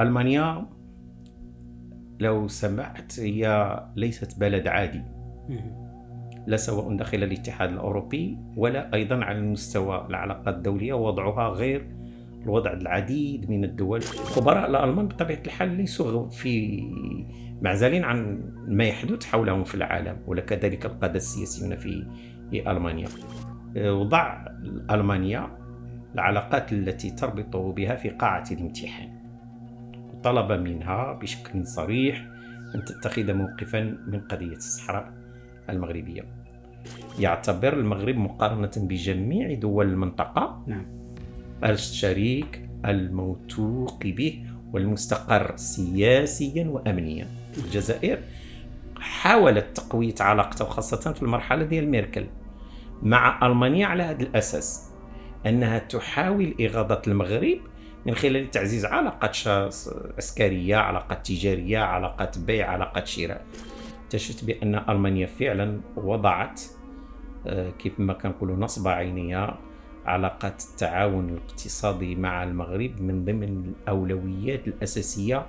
ألمانيا لو سمحت هي ليست بلد عادي لا سواء داخل الاتحاد الأوروبي ولا أيضا على المستوى العلاقات الدولية وضعها غير الوضع العديد من الدول خبراء الألمان بطبيعة الحال ليسوا في معزلين عن ما يحدث حولهم في العالم وكذلك القادة السياسيون في ألمانيا وضع ألمانيا العلاقات التي تربط بها في قاعة الامتحان طلب منها بشكل صريح أن تتخذ موقفا من قضية الصحراء المغربية يعتبر المغرب مقارنة بجميع دول المنطقة نعم. الشريك الموثوق به والمستقر سياسيا وأمنيا الجزائر حاولت تقوية علاقتها وخاصة في المرحلة ديال ميركل مع ألمانيا على هذا الأساس أنها تحاول إغاظة المغرب من خلال تعزيز علاقات عسكريه علاقات تجاريه علاقات بيع علاقات شراء اكتشفت بان المانيا فعلا وضعت آه، كيف ما كنقولوا نصب عينيه علاقات التعاون الاقتصادي مع المغرب من ضمن الاولويات الاساسيه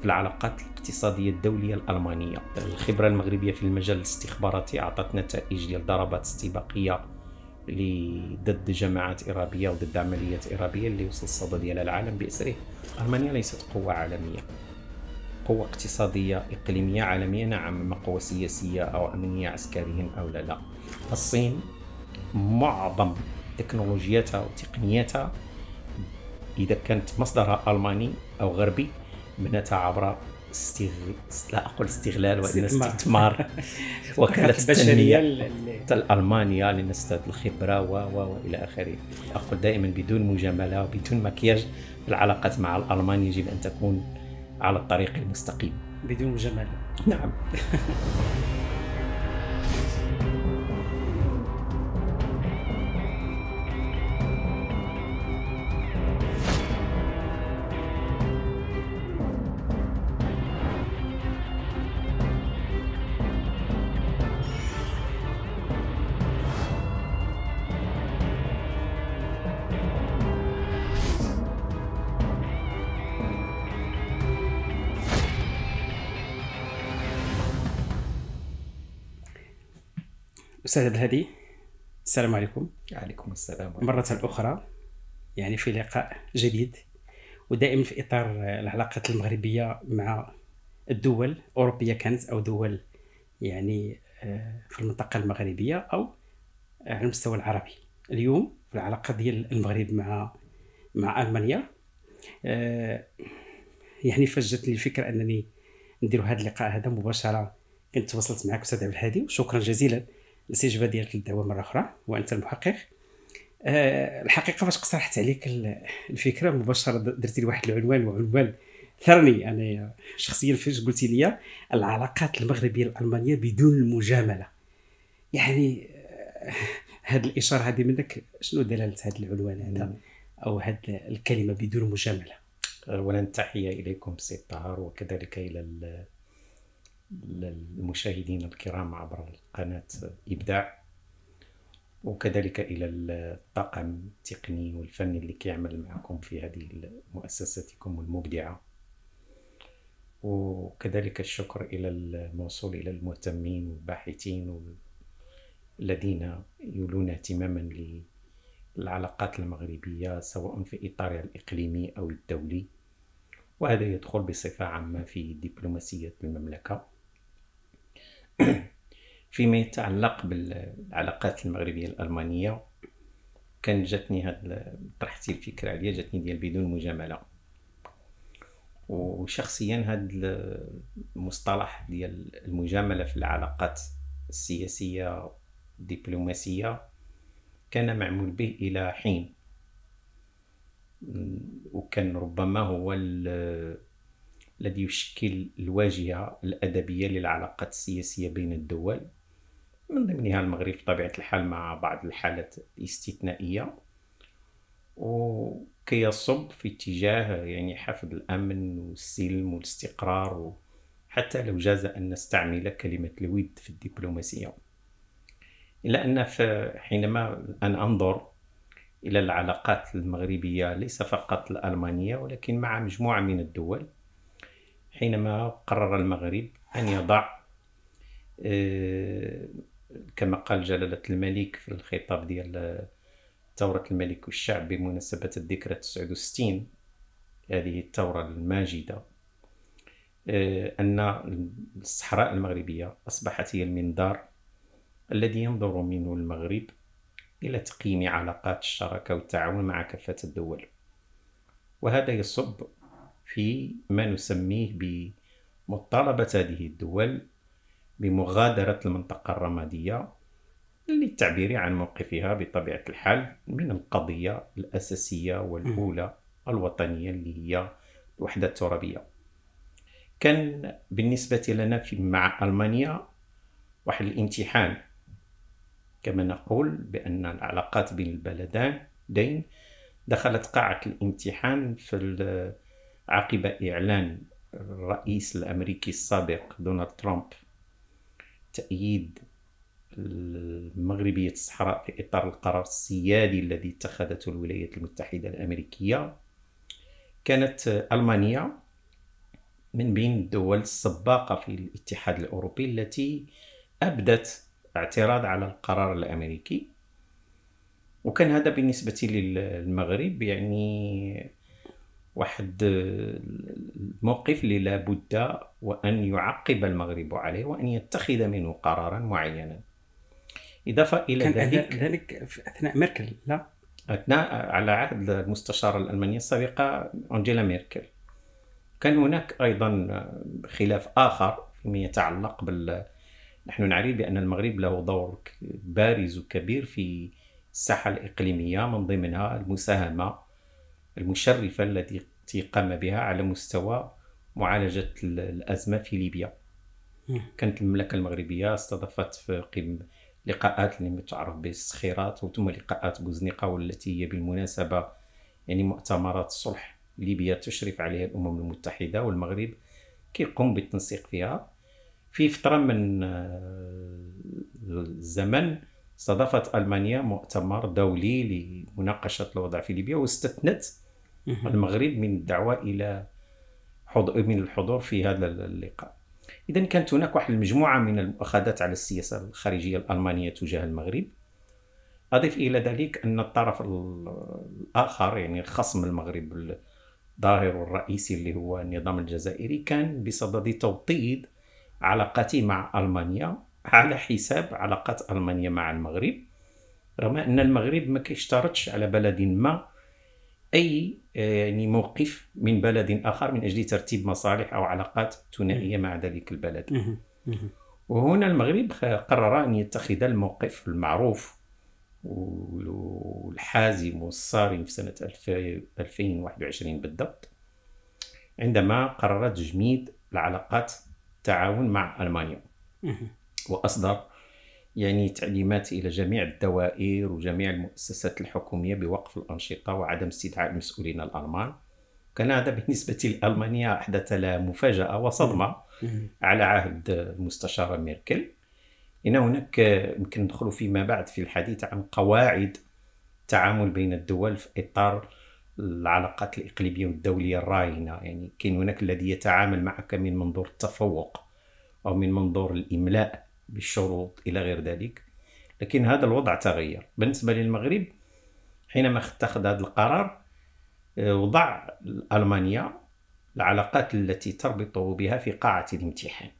في العلاقات الاقتصاديه الدوليه الالمانيه الخبره المغربيه في المجال الاستخباراتي اعطت نتائج ديال ضربات استباقيه اللي ضد جماعات ارهابيه وضد عمليات ارهابيه اللي وصل الصدى ديالها العالم باسره المانيا ليست قوه عالميه قوه اقتصاديه اقليميه عالميه نعم اما قوه سياسيه او امنيه عسكرية او لا لا الصين معظم تكنولوجياتها وتقنياتها اذا كانت مصدرها الماني او غربي منتها عبر استغل... لا اقول استغلال وانما استثمار وكاله التنميه المانيا لنستفاد الخبره و و والى اخره اقول دائما بدون مجامله وبدون مكياج العلاقات مع الالمان يجب ان تكون على الطريق المستقيم بدون مجامله نعم استاذ الهادي السلام عليكم وعليكم السلام عليكم. مرة أخرى يعني في لقاء جديد ودائما في إطار العلاقات المغربية مع الدول أوروبية كانت أو دول يعني آه، في المنطقة المغربية أو على المستوى العربي اليوم في العلاقة ديال المغرب مع مع ألمانيا آه، يعني فاش جاتني الفكرة أنني ندير هذا اللقاء هذا مباشرة كنت تواصلت معك استاذ عبد الهادي وشكرا جزيلا الاستجابه ديالك للدعوه مره اخرى وانت المحقق آه، الحقيقه فاش اقترحت عليك الفكره مباشره درتي لي واحد العنوان وعنوان ثرني انا شخصيا فاش قلتي لي العلاقات المغربيه الالمانيه بدون مجاملة يعني هذه آه، الاشاره هذه منك شنو دلاله هذا العنوان هذا نعم. او هذه الكلمه بدون مجامله اولا تحيه اليكم سي طهر وكذلك الى للمشاهدين الكرام عبر قناة إبداع وكذلك إلى الطاقم التقني والفني اللي كيعمل معكم في هذه مؤسستكم المبدعة وكذلك الشكر إلى الموصول إلى المهتمين والباحثين الذين يولون اهتماما للعلاقات المغربية سواء في إطارها الإقليمي أو الدولي وهذا يدخل بصفة عامة في دبلوماسية المملكة فيما يتعلق بالعلاقات المغربيه الالمانيه كان جاتني هاد طرحتي الفكره عليا جاتني ديال بدون مجامله وشخصيا هاد المصطلح ديال المجامله في العلاقات السياسيه الدبلوماسيه كان معمول به الى حين وكان ربما هو الذي يشكل الواجهة الأدبية للعلاقات السياسية بين الدول من ضمنها المغرب بطبيعة الحال مع بعض الحالات الاستثنائية وكي يصب في اتجاه يعني حفظ الأمن والسلم والاستقرار حتى لو جاز أن نستعمل كلمة الود في الدبلوماسية إلا أن حينما أنا أنظر إلى العلاقات المغربية ليس فقط الألمانية ولكن مع مجموعة من الدول حينما قرر المغرب أن يضع آه، كما قال جلالة الملك في الخطاب ديال آه، ثورة الملك والشعب بمناسبة الذكرى 69 هذه الثورة الماجدة آه، أن الصحراء المغربية أصبحت هي المنظار الذي ينظر منه المغرب إلى تقييم علاقات الشراكة والتعاون مع كافة الدول وهذا يصب في ما نسميه بمطالبة هذه الدول بمغادرة المنطقة الرمادية للتعبير عن موقفها بطبيعة الحال من القضية الأساسية والأولى الوطنية اللي هي الوحدة الترابية كان بالنسبة لنا في مع ألمانيا واحد الامتحان كما نقول بأن العلاقات بين البلدين دخلت قاعة الامتحان في عقب إعلان الرئيس الأمريكي السابق دونالد ترامب تأييد مغربية الصحراء في إطار القرار السيادي الذي اتخذته الولايات المتحدة الأمريكية كانت ألمانيا من بين الدول السباقة في الاتحاد الأوروبي التي أبدت اعتراض على القرار الأمريكي وكان هذا بالنسبة للمغرب يعني واحد آه، الموقف اللي لابد وأن يعقب المغرب عليه وأن يتخذ منه قرارا معينا إضافة إلى كان ذلك ذلك في أثناء ميركل لا أثناء على عهد المستشارة الألمانية السابقة أنجيلا ميركل كان هناك أيضا آه، خلاف آخر فيما يتعلق بال نحن نعرف بأن المغرب له دور بارز وكبير في الساحة الإقليمية من ضمنها المساهمة المشرفة التي قام بها على مستوى معالجة الأزمة في ليبيا كانت المملكة المغربية استضافت في قم لقاءات اللي تعرف بالسخيرات وثم لقاءات بوزنيقة والتي هي بالمناسبة يعني مؤتمرات صلح ليبيا تشرف عليها الأمم المتحدة والمغرب كيقوم بالتنسيق فيها في فترة من آه، الزمن استضافت ألمانيا مؤتمر دولي لمناقشة الوضع في ليبيا واستثنت المغرب من الدعوه الى حضور من الحضور في هذا اللقاء اذا كانت هناك واحد المجموعه من المؤاخذات على السياسه الخارجيه الالمانيه تجاه المغرب اضف الى ذلك ان الطرف الاخر يعني خصم المغرب الظاهر والرئيسي اللي هو النظام الجزائري كان بصدد توطيد علاقته مع المانيا على حساب علاقات المانيا مع المغرب رغم ان المغرب ما كيشترطش على بلد ما اي آه، يعني موقف من بلد اخر من اجل ترتيب مصالح او علاقات ثنائيه مع ذلك البلد. وهنا المغرب قرر ان يتخذ الموقف المعروف والحازم والصارم في سنه 2021 بالضبط عندما قررت تجميد العلاقات التعاون مع المانيا واصدر يعني تعليمات الى جميع الدوائر وجميع المؤسسات الحكوميه بوقف الانشطه وعدم استدعاء المسؤولين الالمان كان هذا بالنسبه لالمانيا احدث لها مفاجاه وصدمه على عهد المستشاره ميركل ان هناك يمكن ندخل فيما بعد في الحديث عن قواعد التعامل بين الدول في اطار العلاقات الاقليميه والدوليه الراهنه يعني كاين هناك الذي يتعامل معك من منظور التفوق او من منظور الاملاء بالشروط الى غير ذلك لكن هذا الوضع تغير بالنسبه للمغرب حينما اتخذ هذا القرار آه، وضع المانيا العلاقات التي تربط بها في قاعه الامتحان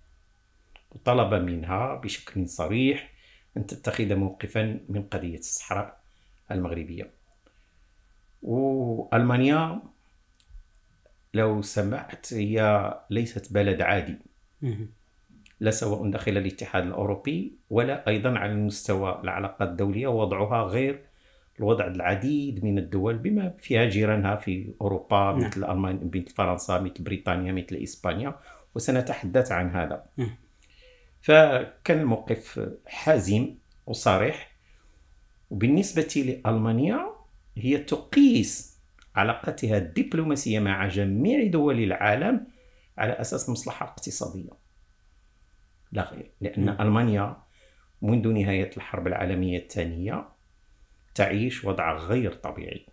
وطلب منها بشكل صريح ان تتخذ موقفا من قضيه الصحراء المغربيه والمانيا لو سمحت هي ليست بلد عادي لا سواء داخل الاتحاد الأوروبي ولا أيضا على المستوى العلاقات الدولية وضعها غير الوضع العديد من الدول بما فيها جيرانها في أوروبا نعم. مثل نعم. ألمانيا مثل فرنسا مثل بريطانيا مثل إسبانيا وسنتحدث عن هذا نعم. فكان موقف حازم وصريح وبالنسبة لألمانيا هي تقيس علاقتها الدبلوماسية مع جميع دول العالم على أساس مصلحة اقتصادية لا غير لأن ألمانيا منذ نهاية الحرب العالمية الثانية تعيش وضع غير طبيعي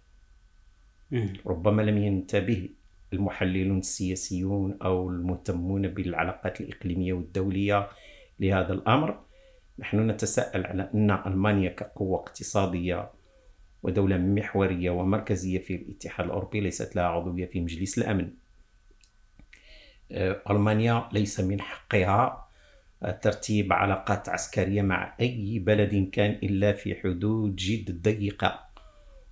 ربما لم ينتبه المحللون السياسيون أو المهتمون بالعلاقات الإقليمية والدولية لهذا الأمر نحن نتساءل على أن ألمانيا كقوة اقتصادية ودولة محورية ومركزية في الاتحاد الأوروبي ليست لها عضوية في مجلس الأمن ألمانيا ليس من حقها ترتيب علاقات عسكرية مع أي بلد كان إلا في حدود جد ضيقة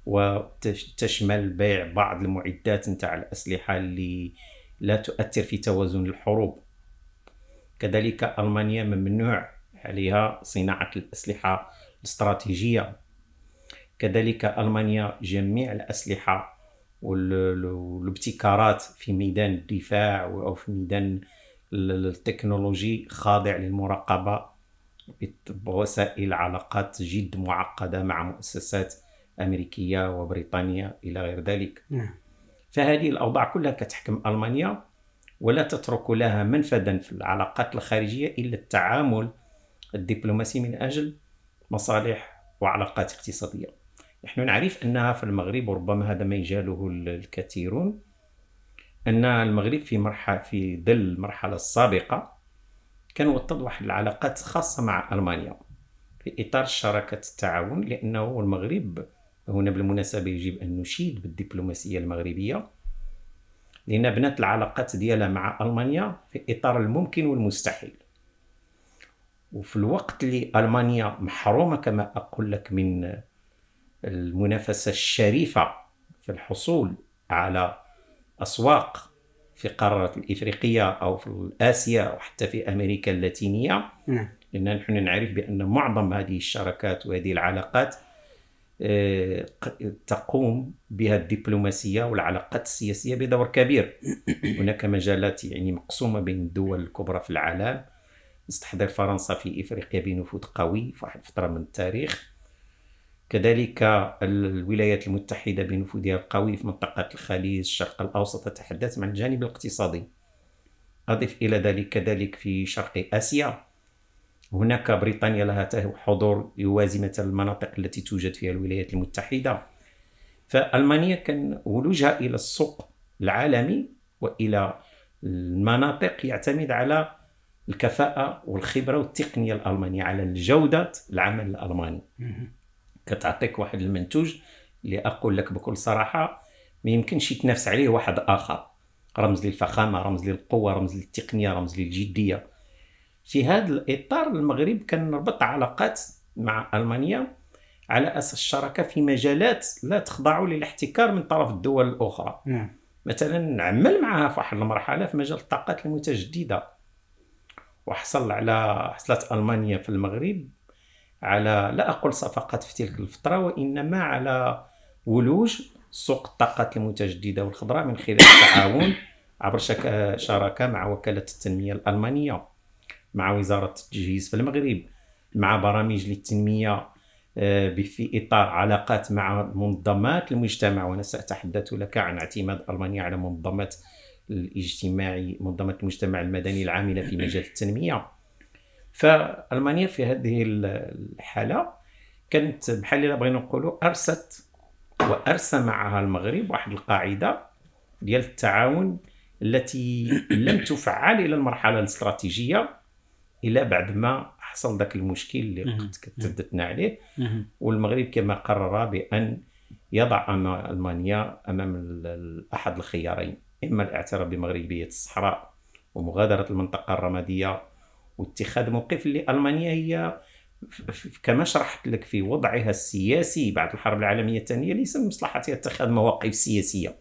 وتشمل بيع بعض المعدات نتاع الأسلحة اللي لا تؤثر في توازن الحروب كذلك ألمانيا ممنوع عليها صناعة الأسلحة الاستراتيجية كذلك ألمانيا جميع الأسلحة والابتكارات في ميدان الدفاع أو في ميدان التكنولوجي خاضع للمراقبة بوسائل علاقات جد معقدة مع مؤسسات أمريكية وبريطانيا إلى غير ذلك نعم. فهذه الأوضاع كلها كتحكم ألمانيا ولا تترك لها منفذا في العلاقات الخارجية إلا التعامل الدبلوماسي من أجل مصالح وعلاقات اقتصادية نحن نعرف أنها في المغرب وربما هذا ما يجهله الكثيرون ان المغرب في مرحله في ظل المرحله السابقه كان وطد واحد العلاقات خاصه مع المانيا في اطار شراكه التعاون لانه المغرب هنا بالمناسبه يجب ان نشيد بالدبلوماسيه المغربيه لان بنات العلاقات ديالها مع المانيا في اطار الممكن والمستحيل وفي الوقت اللي المانيا محرومه كما اقول لك من المنافسه الشريفه في الحصول على أسواق في القارات الإفريقية أو في آسيا أو حتى في أمريكا اللاتينية نعم. لأن نحن نعرف بأن معظم هذه الشراكات وهذه العلاقات آه، تقوم بها الدبلوماسية والعلاقات السياسية بدور كبير هناك مجالات يعني مقسومة بين الدول الكبرى في العالم استحضر فرنسا في إفريقيا بنفوذ قوي في واحد الفترة من التاريخ كذلك الولايات المتحدة بنفوذها القوي في منطقة الخليج الشرق الأوسط تتحدث عن الجانب الاقتصادي أضف إلى ذلك كذلك في شرق آسيا هناك بريطانيا لها حضور يوازي مثلا المناطق التي توجد فيها الولايات المتحدة فألمانيا كان ولوجها إلى السوق العالمي وإلى المناطق يعتمد على الكفاءة والخبرة والتقنية الألمانية على الجودة العمل الألماني كتعطيك واحد المنتوج اللي اقول لك بكل صراحه ما يمكنش يتنافس عليه واحد اخر رمز للفخامه رمز للقوه رمز للتقنيه رمز للجديه في هذا الاطار المغرب كنربط علاقات مع المانيا على اساس الشراكه في مجالات لا تخضع للاحتكار من طرف الدول الاخرى نعم. مثلا نعمل معها في واحد المرحله في مجال الطاقات المتجدده وحصل على حصلت المانيا في المغرب على لا أقول صفقات في تلك الفترة وإنما على ولوج سوق الطاقات المتجددة والخضراء من خلال التعاون عبر شك... شراكة مع وكالة التنمية الألمانية مع وزارة التجهيز في المغرب مع برامج للتنمية آه، في إطار علاقات مع منظمات المجتمع وأنا سأتحدث لك عن اعتماد ألمانيا على منظمات الاجتماعي منظمة المجتمع المدني العاملة في مجال التنمية فالمانيا في هذه الحاله كانت بحال الا بغينا نقولوا ارست وارسى معها المغرب واحد القاعده ديال التعاون التي لم تفعل الى المرحله الاستراتيجيه الى بعد ما حصل ذاك المشكل اللي تحدثنا عليه والمغرب كما قرر بان يضع المانيا امام احد الخيارين اما الاعتراف بمغربيه الصحراء ومغادره المنطقه الرماديه واتخاذ موقف اللي المانيا هي كما شرحت لك في وضعها السياسي بعد الحرب العالميه الثانيه ليس من مصلحتها اتخاذ مواقف سياسيه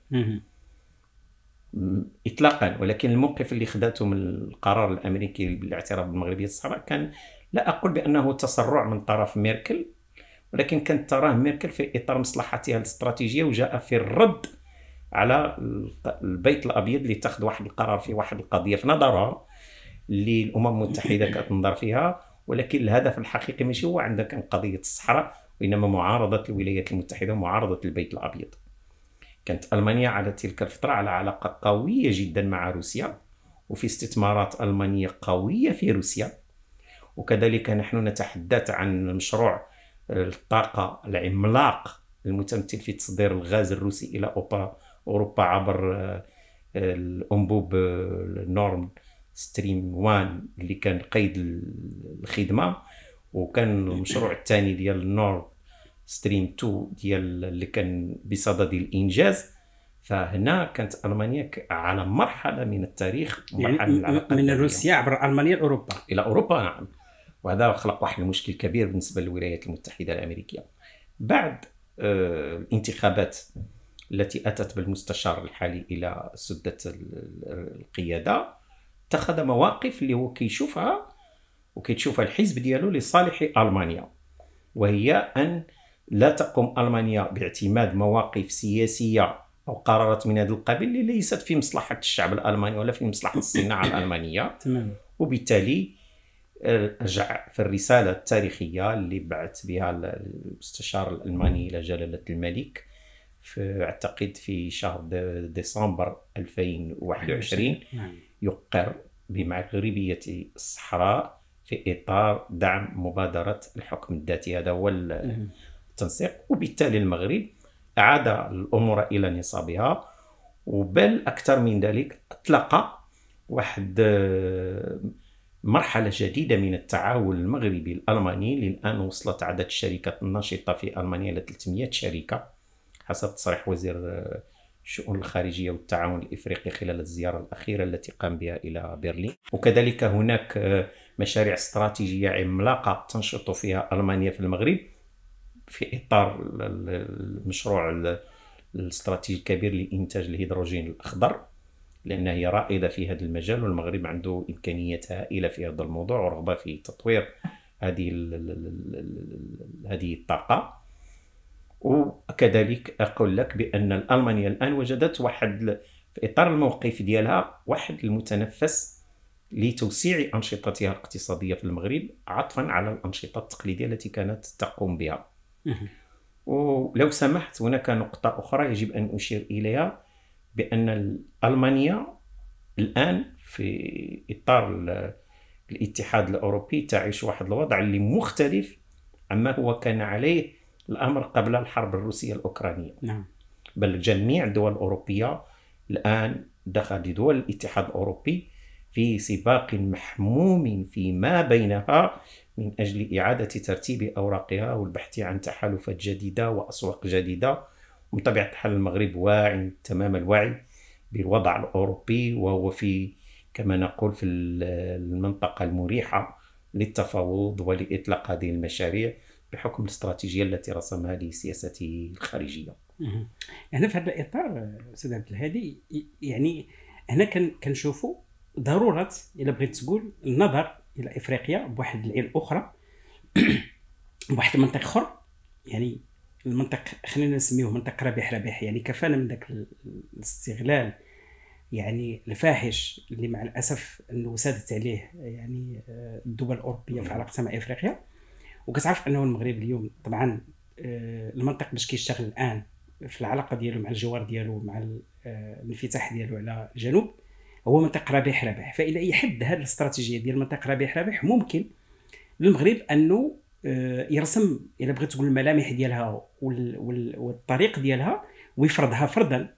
اطلاقا ولكن الموقف اللي خداته من القرار الامريكي بالاعتراف بالمغربيه الصحراء كان لا اقول بانه تسرع من طرف ميركل ولكن كانت تراه ميركل في اطار مصلحتها الاستراتيجيه وجاء في الرد على البيت الابيض اللي اتخذ واحد القرار في واحد القضيه في نظرها اللي الامم المتحده كتنظر فيها ولكن الهدف الحقيقي ماشي هو عندك كان قضيه الصحراء وانما معارضه الولايات المتحده ومعارضه البيت الابيض كانت المانيا على تلك الفتره على علاقه قويه جدا مع روسيا وفي استثمارات المانيه قويه في روسيا وكذلك نحن نتحدث عن مشروع الطاقه العملاق المتمثل في تصدير الغاز الروسي الى اوروبا عبر آه، الانبوب آه، النورم ستريم وان اللي كان قيد الخدمه وكان المشروع الثاني ديال النور ستريم 2 ديال اللي كان بصدد الانجاز فهنا كانت المانيا على مرحله من التاريخ يعني من روسيا عبر المانيا لاوروبا الى اوروبا نعم وهذا خلق واحد المشكل كبير بالنسبه للولايات المتحده الامريكيه بعد آه، الانتخابات التي اتت بالمستشار الحالي الى سده القياده اتخذ مواقف اللي هو كيشوفها وكيتشوفها الحزب ديالو لصالح المانيا وهي ان لا تقوم المانيا باعتماد مواقف سياسيه او قرارات من هذا القبيل اللي ليست في مصلحه الشعب الالماني ولا في مصلحه الصناعه الالمانيه تمام وبالتالي آه، رجع في الرساله التاريخيه اللي بعث بها المستشار الالماني الى جلاله الملك في اعتقد في شهر ديسمبر 2021 نعم. يقر بمغربية الصحراء في إطار دعم مبادرة الحكم الذاتي هذا هو التنسيق وبالتالي المغرب عاد الأمور إلى نصابها وبل أكثر من ذلك أطلق واحد آه، مرحلة جديدة من التعاون المغربي الألماني للآن وصلت عدد الشركات الناشطة في ألمانيا إلى 300 شركة حسب تصريح وزير آه، الشؤون الخارجية والتعاون الإفريقي خلال الزيارة الأخيرة التي قام بها إلى برلين وكذلك هناك آه، مشاريع استراتيجية عملاقة تنشط فيها ألمانيا في المغرب في إطار المشروع الاستراتيجي الكبير لإنتاج الهيدروجين الأخضر لأنها هي رائدة في هذا المجال والمغرب عنده إمكانيات هائلة في هذا الموضوع ورغبة في تطوير هذه هذه الطاقة وكذلك اقول لك بان المانيا الان وجدت واحد في اطار الموقف ديالها واحد المتنفس لتوسيع انشطتها الاقتصاديه في المغرب عطفا على الانشطه التقليديه التي كانت تقوم بها. ولو سمحت هناك نقطه اخرى يجب ان اشير اليها بان المانيا الان في اطار الاتحاد الاوروبي تعيش واحد الوضع اللي مختلف عما هو كان عليه الامر قبل الحرب الروسيه الاوكرانيه نعم بل جميع الدول الاوروبيه الان دخل دول الاتحاد الاوروبي في سباق محموم فيما بينها من اجل اعاده ترتيب اوراقها والبحث عن تحالفات جديده واسواق جديده وبطبيعه الحال المغرب واعي تمام الوعي بالوضع الاوروبي وهو في كما نقول في المنطقه المريحه للتفاوض ولاطلاق هذه المشاريع بحكم الاستراتيجيه التي رسمها لسياسته الخارجيه. هنا في هذا الاطار استاذ عبد الهادي يعني هنا كنشوفوا ضروره الى بغيت تقول النظر الى افريقيا بواحد العين اخرى بواحد المنطق اخر يعني المنطق خلينا نسميه منطق ربيح ربيح يعني كفانا من ذاك الاستغلال يعني الفاحش اللي مع الاسف انه سادت عليه يعني آه، الدول الاوروبيه في علاقتها مع افريقيا وكتعرف انه المغرب اليوم طبعا آه، المنطق باش كيشتغل الان في العلاقه ديالو مع الجوار ديالو مع آه، الانفتاح ديالو على الجنوب هو منطق رابح رابح فالى اي حد هذه الاستراتيجيه ديال منطق رابح رابح ممكن للمغرب انه آه، يرسم الى بغيت تقول الملامح ديالها والطريق ديالها ويفرضها فرضا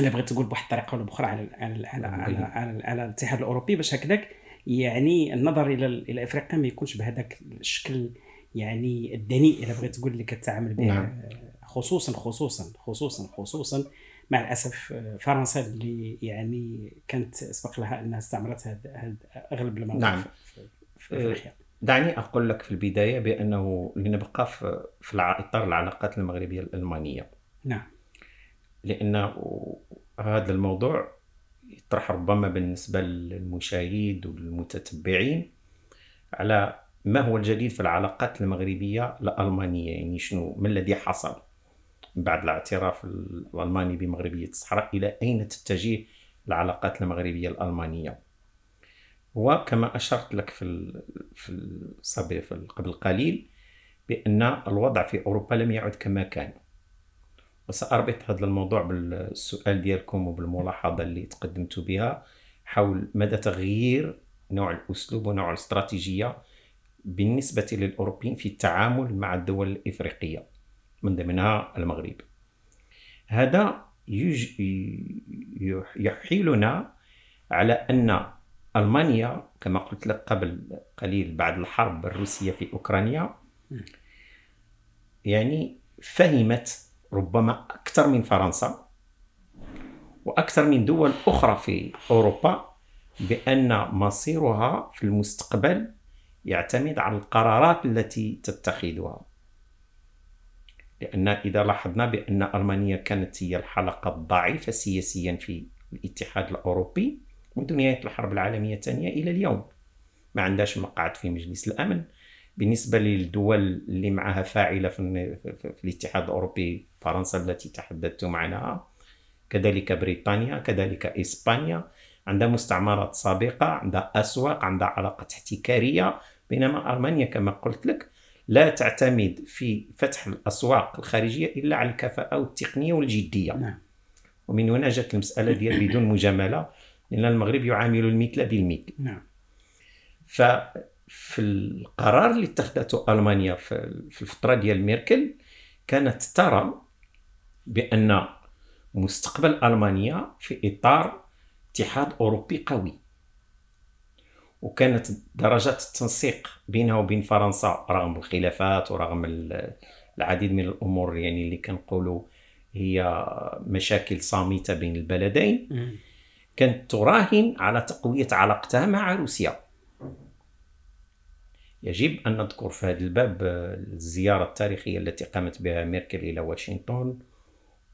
الا بغيت تقول بواحد الطريقه ولا باخرى على على على, على, على, على الاتحاد الاوروبي باش هكذاك يعني النظر الى الى افريقيا ما يكونش بهذاك الشكل يعني الدنيء الى بغيت تقول اللي كتعامل به نعم. خصوصا خصوصا خصوصا خصوصا مع الاسف فرنسا اللي يعني كانت سبق لها انها استعمرت هاد اغلب المناطق نعم. في افريقيا أه، دعني اقول لك في البدايه بانه لنبقى في اطار العلاقات المغربيه الالمانيه نعم لان هذا الموضوع يطرح ربما بالنسبة للمشاهد والمتتبعين على ما هو الجديد في العلاقات المغربية الألمانية يعني شنو ما الذي حصل بعد الاعتراف الألماني بمغربية الصحراء إلى أين تتجه العلاقات المغربية الألمانية وكما أشرت لك في في قبل قليل بأن الوضع في أوروبا لم يعد كما كان بس اربط هذا الموضوع بالسؤال ديالكم وبالملاحظه اللي تقدمتوا بها حول مدى تغيير نوع الاسلوب ونوع الاستراتيجيه بالنسبه للاوروبيين في التعامل مع الدول الافريقيه من ضمنها المغرب هذا يج... يحيلنا على ان المانيا كما قلت لك قبل قليل بعد الحرب الروسيه في اوكرانيا يعني فهمت ربما أكثر من فرنسا وأكثر من دول أخرى في أوروبا بأن مصيرها في المستقبل يعتمد على القرارات التي تتخذها لأن إذا لاحظنا بأن ألمانيا كانت هي الحلقة الضعيفة سياسيا في الاتحاد الأوروبي منذ نهاية الحرب العالمية الثانية إلى اليوم ما عندهاش مقعد في مجلس الأمن بالنسبه للدول اللي معها فاعله في, في الاتحاد الاوروبي فرنسا التي تحدثتم عنها كذلك بريطانيا كذلك اسبانيا عندها مستعمرات سابقه عندها اسواق عندها علاقات احتكاريه بينما المانيا كما قلت لك لا تعتمد في فتح الاسواق الخارجيه الا على الكفاءه والتقنيه والجديه نعم. ومن هنا جاءت المساله ديال بدون مجامله لان المغرب يعامل المثل بالمثل نعم ف في القرار اللي اتخذته المانيا في الفتره ديال ميركل كانت ترى بان مستقبل المانيا في اطار اتحاد اوروبي قوي وكانت درجات التنسيق بينها وبين فرنسا رغم الخلافات ورغم العديد من الأمور يعني اللي كنقولوا هي مشاكل صامتة بين البلدين كانت تراهن على تقوية علاقتها مع روسيا يجب أن نذكر في هذا الباب آه، الزيارة التاريخية التي قامت بها ميركل إلى واشنطن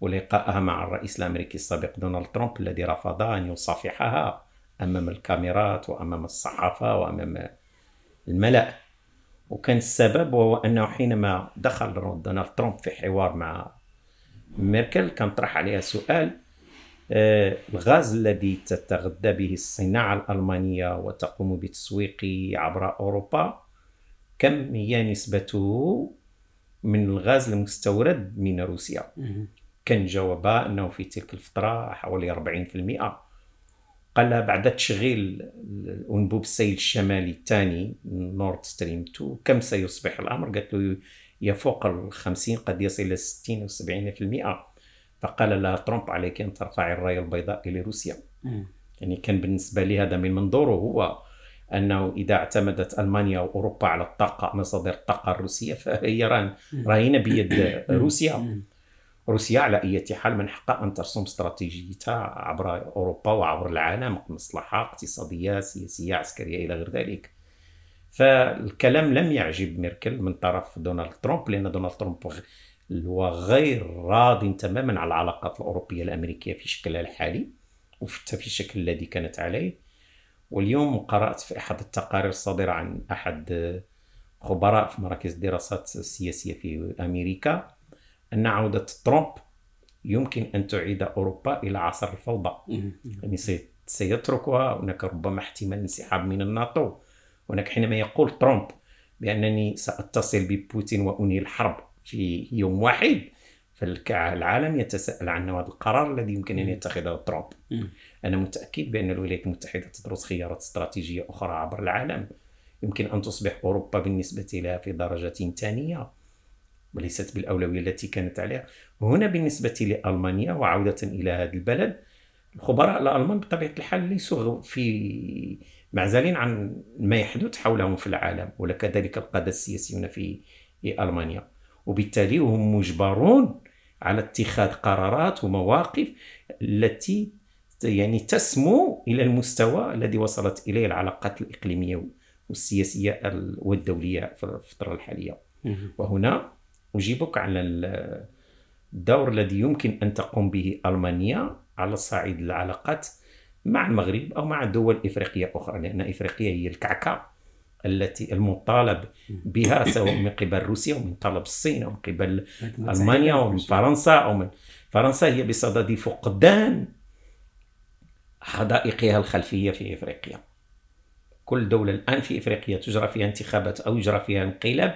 ولقاءها مع الرئيس الأمريكي السابق دونالد ترامب الذي رفض أن يصافحها أمام الكاميرات وأمام الصحافة وأمام الملأ وكان السبب وهو أنه حينما دخل دونالد ترامب في حوار مع ميركل كان طرح عليها سؤال آه، الغاز الذي تتغذى به الصناعة الألمانية وتقوم بتسويقه عبر أوروبا كم هي نسبته من الغاز المستورد من روسيا كان جوابها انه في تلك الفتره حوالي 40% قال بعد تشغيل الانبوب السيل الشمالي الثاني نورد ستريم 2 كم سيصبح الامر؟ قالت له يفوق ال 50 قد يصل الى 60 و 70% فقال لها ترامب عليك ان ترفعي الرايه البيضاء الى روسيا. يعني كان بالنسبه لي هذا من منظوره هو انه اذا اعتمدت المانيا واوروبا على الطاقه مصادر الطاقه الروسيه فهي راهينا بيد روسيا روسيا على اي حال من حقها ان ترسم استراتيجيتها عبر اوروبا وعبر العالم مصلحه اقتصاديه سياسيه عسكريه الى غير ذلك فالكلام لم يعجب ميركل من طرف دونالد ترامب لان دونالد ترامب هو غير راض تماما على العلاقات الاوروبيه الامريكيه في شكلها الحالي وفي الشكل الذي كانت عليه واليوم قرأت في أحد التقارير الصادرة عن أحد خبراء في مراكز الدراسات السياسية في أمريكا أن عودة ترامب يمكن أن تعيد أوروبا إلى عصر الفوضى يعني سيتركها هناك ربما احتمال انسحاب من الناتو هناك حينما يقول ترامب بأنني سأتصل ببوتين وأنهي الحرب في يوم واحد فالعالم يتساءل عن هذا القرار الذي يمكن أن يتخذه ترامب انا متاكد بان الولايات المتحده تدرس خيارات استراتيجيه اخرى عبر العالم يمكن ان تصبح اوروبا بالنسبه لها في درجه ثانيه وليست بالاولويه التي كانت عليها هنا بالنسبه لالمانيا وعوده الى هذا البلد الخبراء الالمان بطبيعه الحال ليسوا في معزلين عن ما يحدث حولهم في العالم وكذلك القاده السياسيون في المانيا وبالتالي هم مجبرون على اتخاذ قرارات ومواقف التي يعني تسمو الى المستوى الذي وصلت اليه العلاقات الاقليميه والسياسيه والدوليه في الفتره الحاليه وهنا اجيبك على الدور الذي يمكن ان تقوم به المانيا على صعيد العلاقات مع المغرب او مع دول افريقيه اخرى لان افريقيا هي الكعكه التي المطالب بها سواء من قبل روسيا ومن طلب الصين او من قبل المانيا او من فرنسا او من فرنسا هي بصدد فقدان حدائقها الخلفية في إفريقيا كل دولة الآن في إفريقيا تجرى فيها انتخابات أو يجرى فيها انقلاب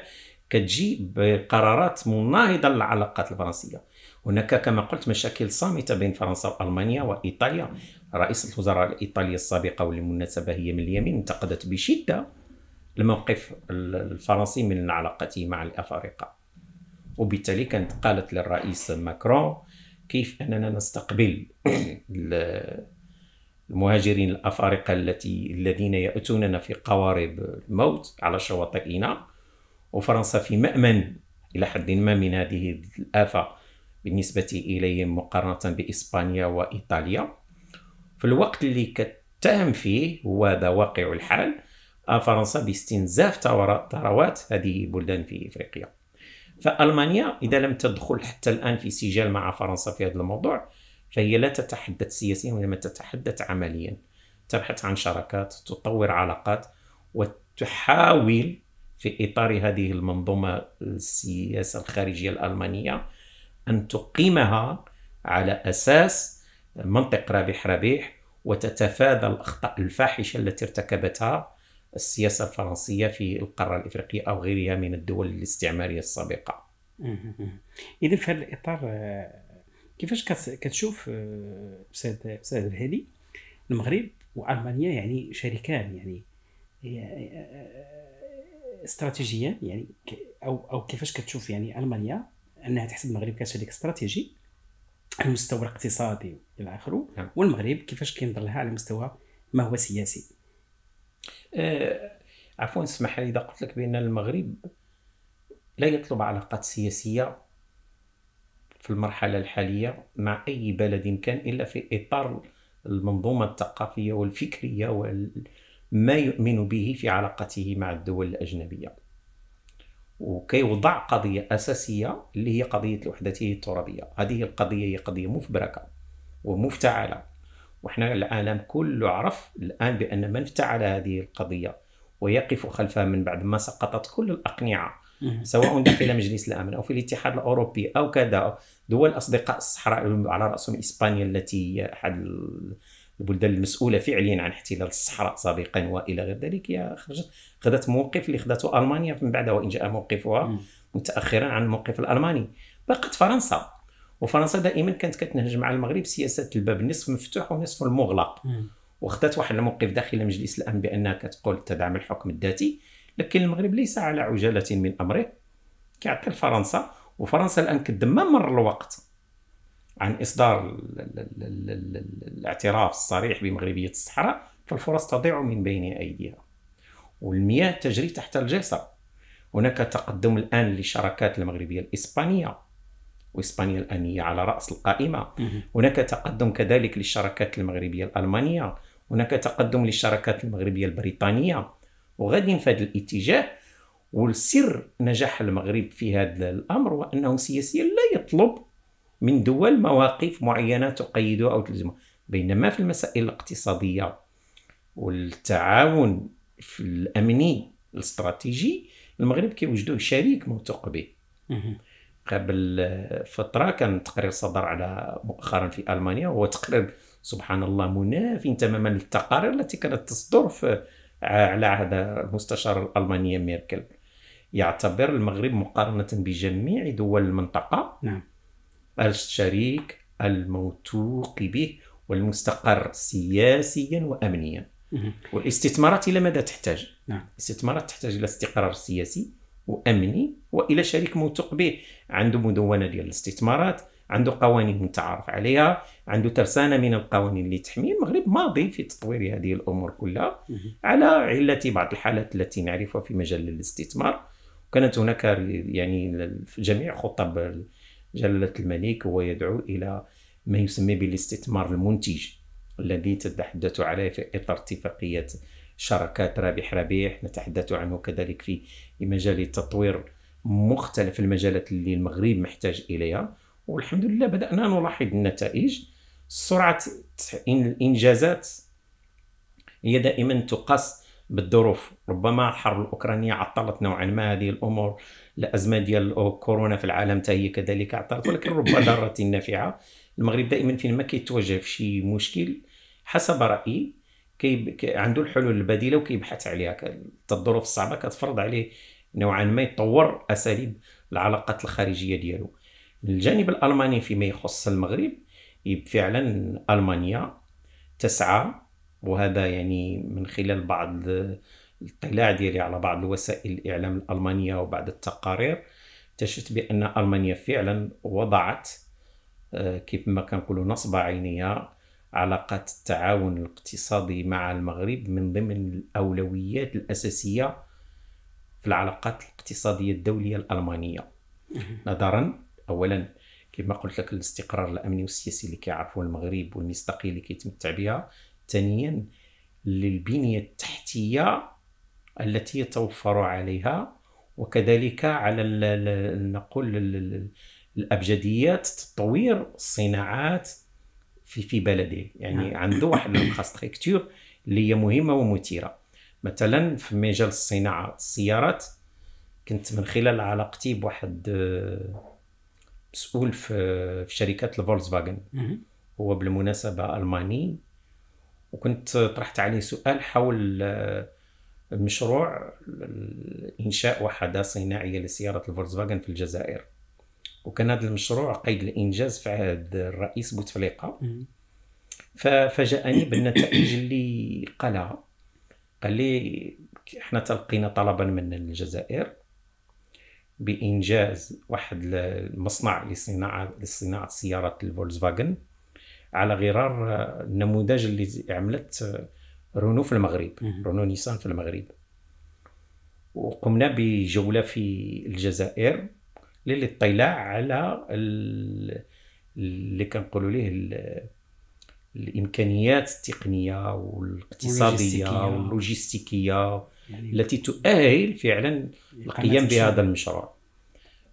كتجي بقرارات مناهضة للعلاقات الفرنسية هناك كما قلت مشاكل صامتة بين فرنسا وألمانيا وإيطاليا رئيس الوزراء الإيطالية السابقة والمناسبة هي من اليمين انتقدت بشدة الموقف الفرنسي من علاقته مع الأفارقة وبالتالي كانت قالت للرئيس ماكرون كيف أننا نستقبل المهاجرين الافارقه التي الذين ياتوننا في قوارب الموت على شواطئنا وفرنسا في مامن الى حد ما من هذه الافه بالنسبه اليهم مقارنه باسبانيا وايطاليا في الوقت اللي كتهم فيه هو هذا واقع الحال آه، فرنسا باستنزاف ثروات هذه البلدان في افريقيا فالمانيا اذا لم تدخل حتى الان في سجال مع فرنسا في هذا الموضوع فهي لا تتحدث سياسيا وإنما تتحدث عمليا تبحث عن شراكات تطور علاقات وتحاول في إطار هذه المنظومة السياسة الخارجية الألمانية أن تقيمها على أساس منطق رابح ربيح وتتفادى الأخطاء الفاحشة التي ارتكبتها السياسة الفرنسية في القارة الإفريقية أو غيرها من الدول الاستعمارية السابقة إذا في هذا الإطار آه، كيفاش كتشوف آه، استاذ استاذ الهادي المغرب والمانيا يعني شريكان يعني آه، آه، استراتيجيا يعني او او كيفاش كتشوف يعني المانيا انها تحسب المغرب كشريك استراتيجي على المستوى الاقتصادي الى اخره نعم. والمغرب كيفاش كينظر لها على مستوى ما هو سياسي عفوا اسمح لي اذا قلت لك بان المغرب لا يطلب علاقات سياسيه في المرحلة الحالية مع أي بلد كان إلا في إطار المنظومة الثقافية والفكرية وما يؤمن به في علاقته مع الدول الأجنبية وكيوضع قضية أساسية اللي هي قضية وحدته الترابية هذه القضية هي قضية مفبركة ومفتعلة وإحنا العالم كله عرف الآن بأن من افتعل هذه القضية ويقف خلفها من بعد ما سقطت كل الأقنعة سواء داخل مجلس الامن او في الاتحاد الاوروبي او كذا دول اصدقاء الصحراء على راسهم اسبانيا التي هي احد البلدان المسؤوله فعليا عن احتلال الصحراء سابقا والى غير ذلك هي خرجت خذت موقف اللي خذته المانيا من بعد وان جاء موقفها متاخرا عن الموقف الالماني بقت فرنسا وفرنسا دائما كانت كتنهج مع المغرب سياسه الباب النصف مفتوح ونصف المغلق وخذت واحد الموقف داخل مجلس الامن بانها كتقول تدعم الحكم الذاتي لكن المغرب ليس على عجاله من امره كيعطي لفرنسا وفرنسا الان ما مر الوقت عن اصدار الاعتراف الصريح بمغربيه الصحراء فالفرص تضيع من بين ايديها والمياه تجري تحت الجسر هناك تقدم الان للشراكات المغربيه الاسبانيه واسبانيا الان هي على راس القائمه هناك تقدم كذلك للشراكات المغربيه الالمانيه هناك تقدم للشراكات المغربيه البريطانيه وغاديين في هذا الاتجاه والسر نجاح المغرب في هذا الامر وانه سياسيا لا يطلب من دول مواقف معينه تقيدها او تلزمها بينما في المسائل الاقتصاديه والتعاون في الامني الاستراتيجي المغرب كيوجدوه شريك موثوق به قبل فتره كان تقرير صدر على مؤخرا في المانيا وهو تقرير سبحان الله مناف تماما للتقارير التي كانت تصدر في على عهد المستشارة الألمانية ميركل يعتبر المغرب مقارنة بجميع دول المنطقة نعم. الشريك الموثوق به والمستقر سياسيا وأمنيا والاستثمارات إلى ماذا تحتاج؟ نعم. الاستثمارات تحتاج إلى استقرار سياسي وأمني وإلى شريك موثوق به عنده مدونة ديال الاستثمارات عنده قوانين متعارف عليها عنده ترسانه من القوانين اللي تحميه المغرب ماضي في تطوير هذه الامور كلها على عله بعض الحالات التي نعرفها في مجال الاستثمار كانت هناك يعني في جميع خطب جلاله الملك هو يدعو الى ما يسمى بالاستثمار المنتج الذي تتحدث عليه في اطار اتفاقيه شراكات رابح ربيح نتحدث عنه كذلك في مجال التطوير مختلف المجالات اللي المغرب محتاج اليها والحمد لله بدأنا نلاحظ النتائج سرعة الإنجازات هي دائما تقاس بالظروف ربما الحرب الأوكرانية عطلت نوعا ما هذه الأمور الأزمة ديال كورونا في العالم حتى هي كذلك عطلت ولكن ربما ضارة نافعة المغرب دائما فينما كيتواجه في شي مشكل حسب رأيي كي عنده الحلول البديله وكيبحث عليها الظروف الصعبه كتفرض عليه نوعا ما يطور اساليب العلاقات الخارجيه ديالو الجانب الالماني فيما يخص المغرب فعلا المانيا تسعى وهذا يعني من خلال بعض الاطلاع ديالي على بعض الوسائل الاعلام الالمانيه وبعض التقارير اكتشفت بان المانيا فعلا وضعت آه، كيف ما كنقولوا نصب عينيها علاقات التعاون الاقتصادي مع المغرب من ضمن الاولويات الاساسيه في العلاقات الاقتصاديه الدوليه الالمانيه نظرا اولا كما قلت لك الاستقرار الامني والسياسي اللي كيعرفوه المغرب والمصداقيه اللي كيتمتع بها ثانيا للبنيه التحتيه التي يتوفر عليها وكذلك على نقول الابجديات تطوير الصناعات في في بلده يعني نعم. عنده واحد الانفراستركتور اللي هي مهمه ومثيره مثلا في مجال الصناعه السيارات كنت من خلال علاقتي بواحد مسؤول في في شركه الفولكس فاجن هو بالمناسبه الماني وكنت طرحت عليه سؤال حول آه، مشروع انشاء وحده صناعيه لسياره الفولكس فاجن في الجزائر وكان هذا المشروع قيد الانجاز في عهد الرئيس بوتفليقه ففاجأني بالنتائج اللي قالها قال لي احنا تلقينا طلبا من الجزائر بانجاز واحد المصنع لصناعه لصناعه سيارات الفولكسفاجن على غرار آه، النموذج اللي عملت آه، رونو في المغرب رونو نيسان في المغرب وقمنا بجوله في الجزائر للاطلاع على اللي كنقولوا ليه الامكانيات التقنيه والاقتصاديه واللوجستيكيه يعني التي تؤهل فعلا القيام بهذا المشروع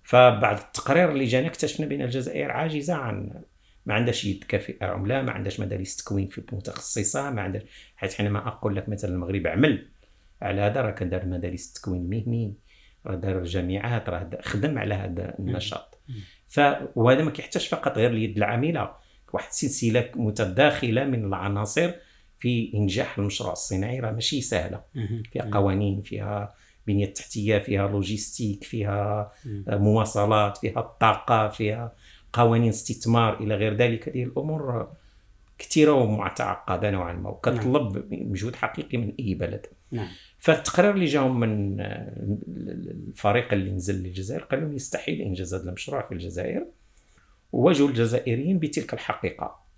فبعد التقرير اللي جانا اكتشفنا بان الجزائر عاجزه عن ما عندهاش يد كفئه عملاء ما عندهاش مدارس تكوين في متخصصه ما عندها حيت حينما اقول لك مثلا المغرب عمل على هذا راه كدار مدارس التكوين مهني راه دار جامعات راه خدم على هذا النشاط ف وهذا ما كيحتاجش فقط غير اليد العامله واحد السلسله متداخله من العناصر في انجاح المشروع الصناعي راه ماشي سهله فيها قوانين فيها بنيه تحتيه فيها لوجيستيك فيها آه، مواصلات فيها الطاقه فيها قوانين استثمار الى غير ذلك هذه الامور كثيره ومتعقده نوعا ما وكتطلب نعم. مجهود حقيقي من اي بلد نعم. فالتقرير اللي جاهم من آه، الفريق اللي نزل للجزائر قال لهم يستحيل انجاز هذا المشروع في الجزائر وواجهوا الجزائريين بتلك الحقيقه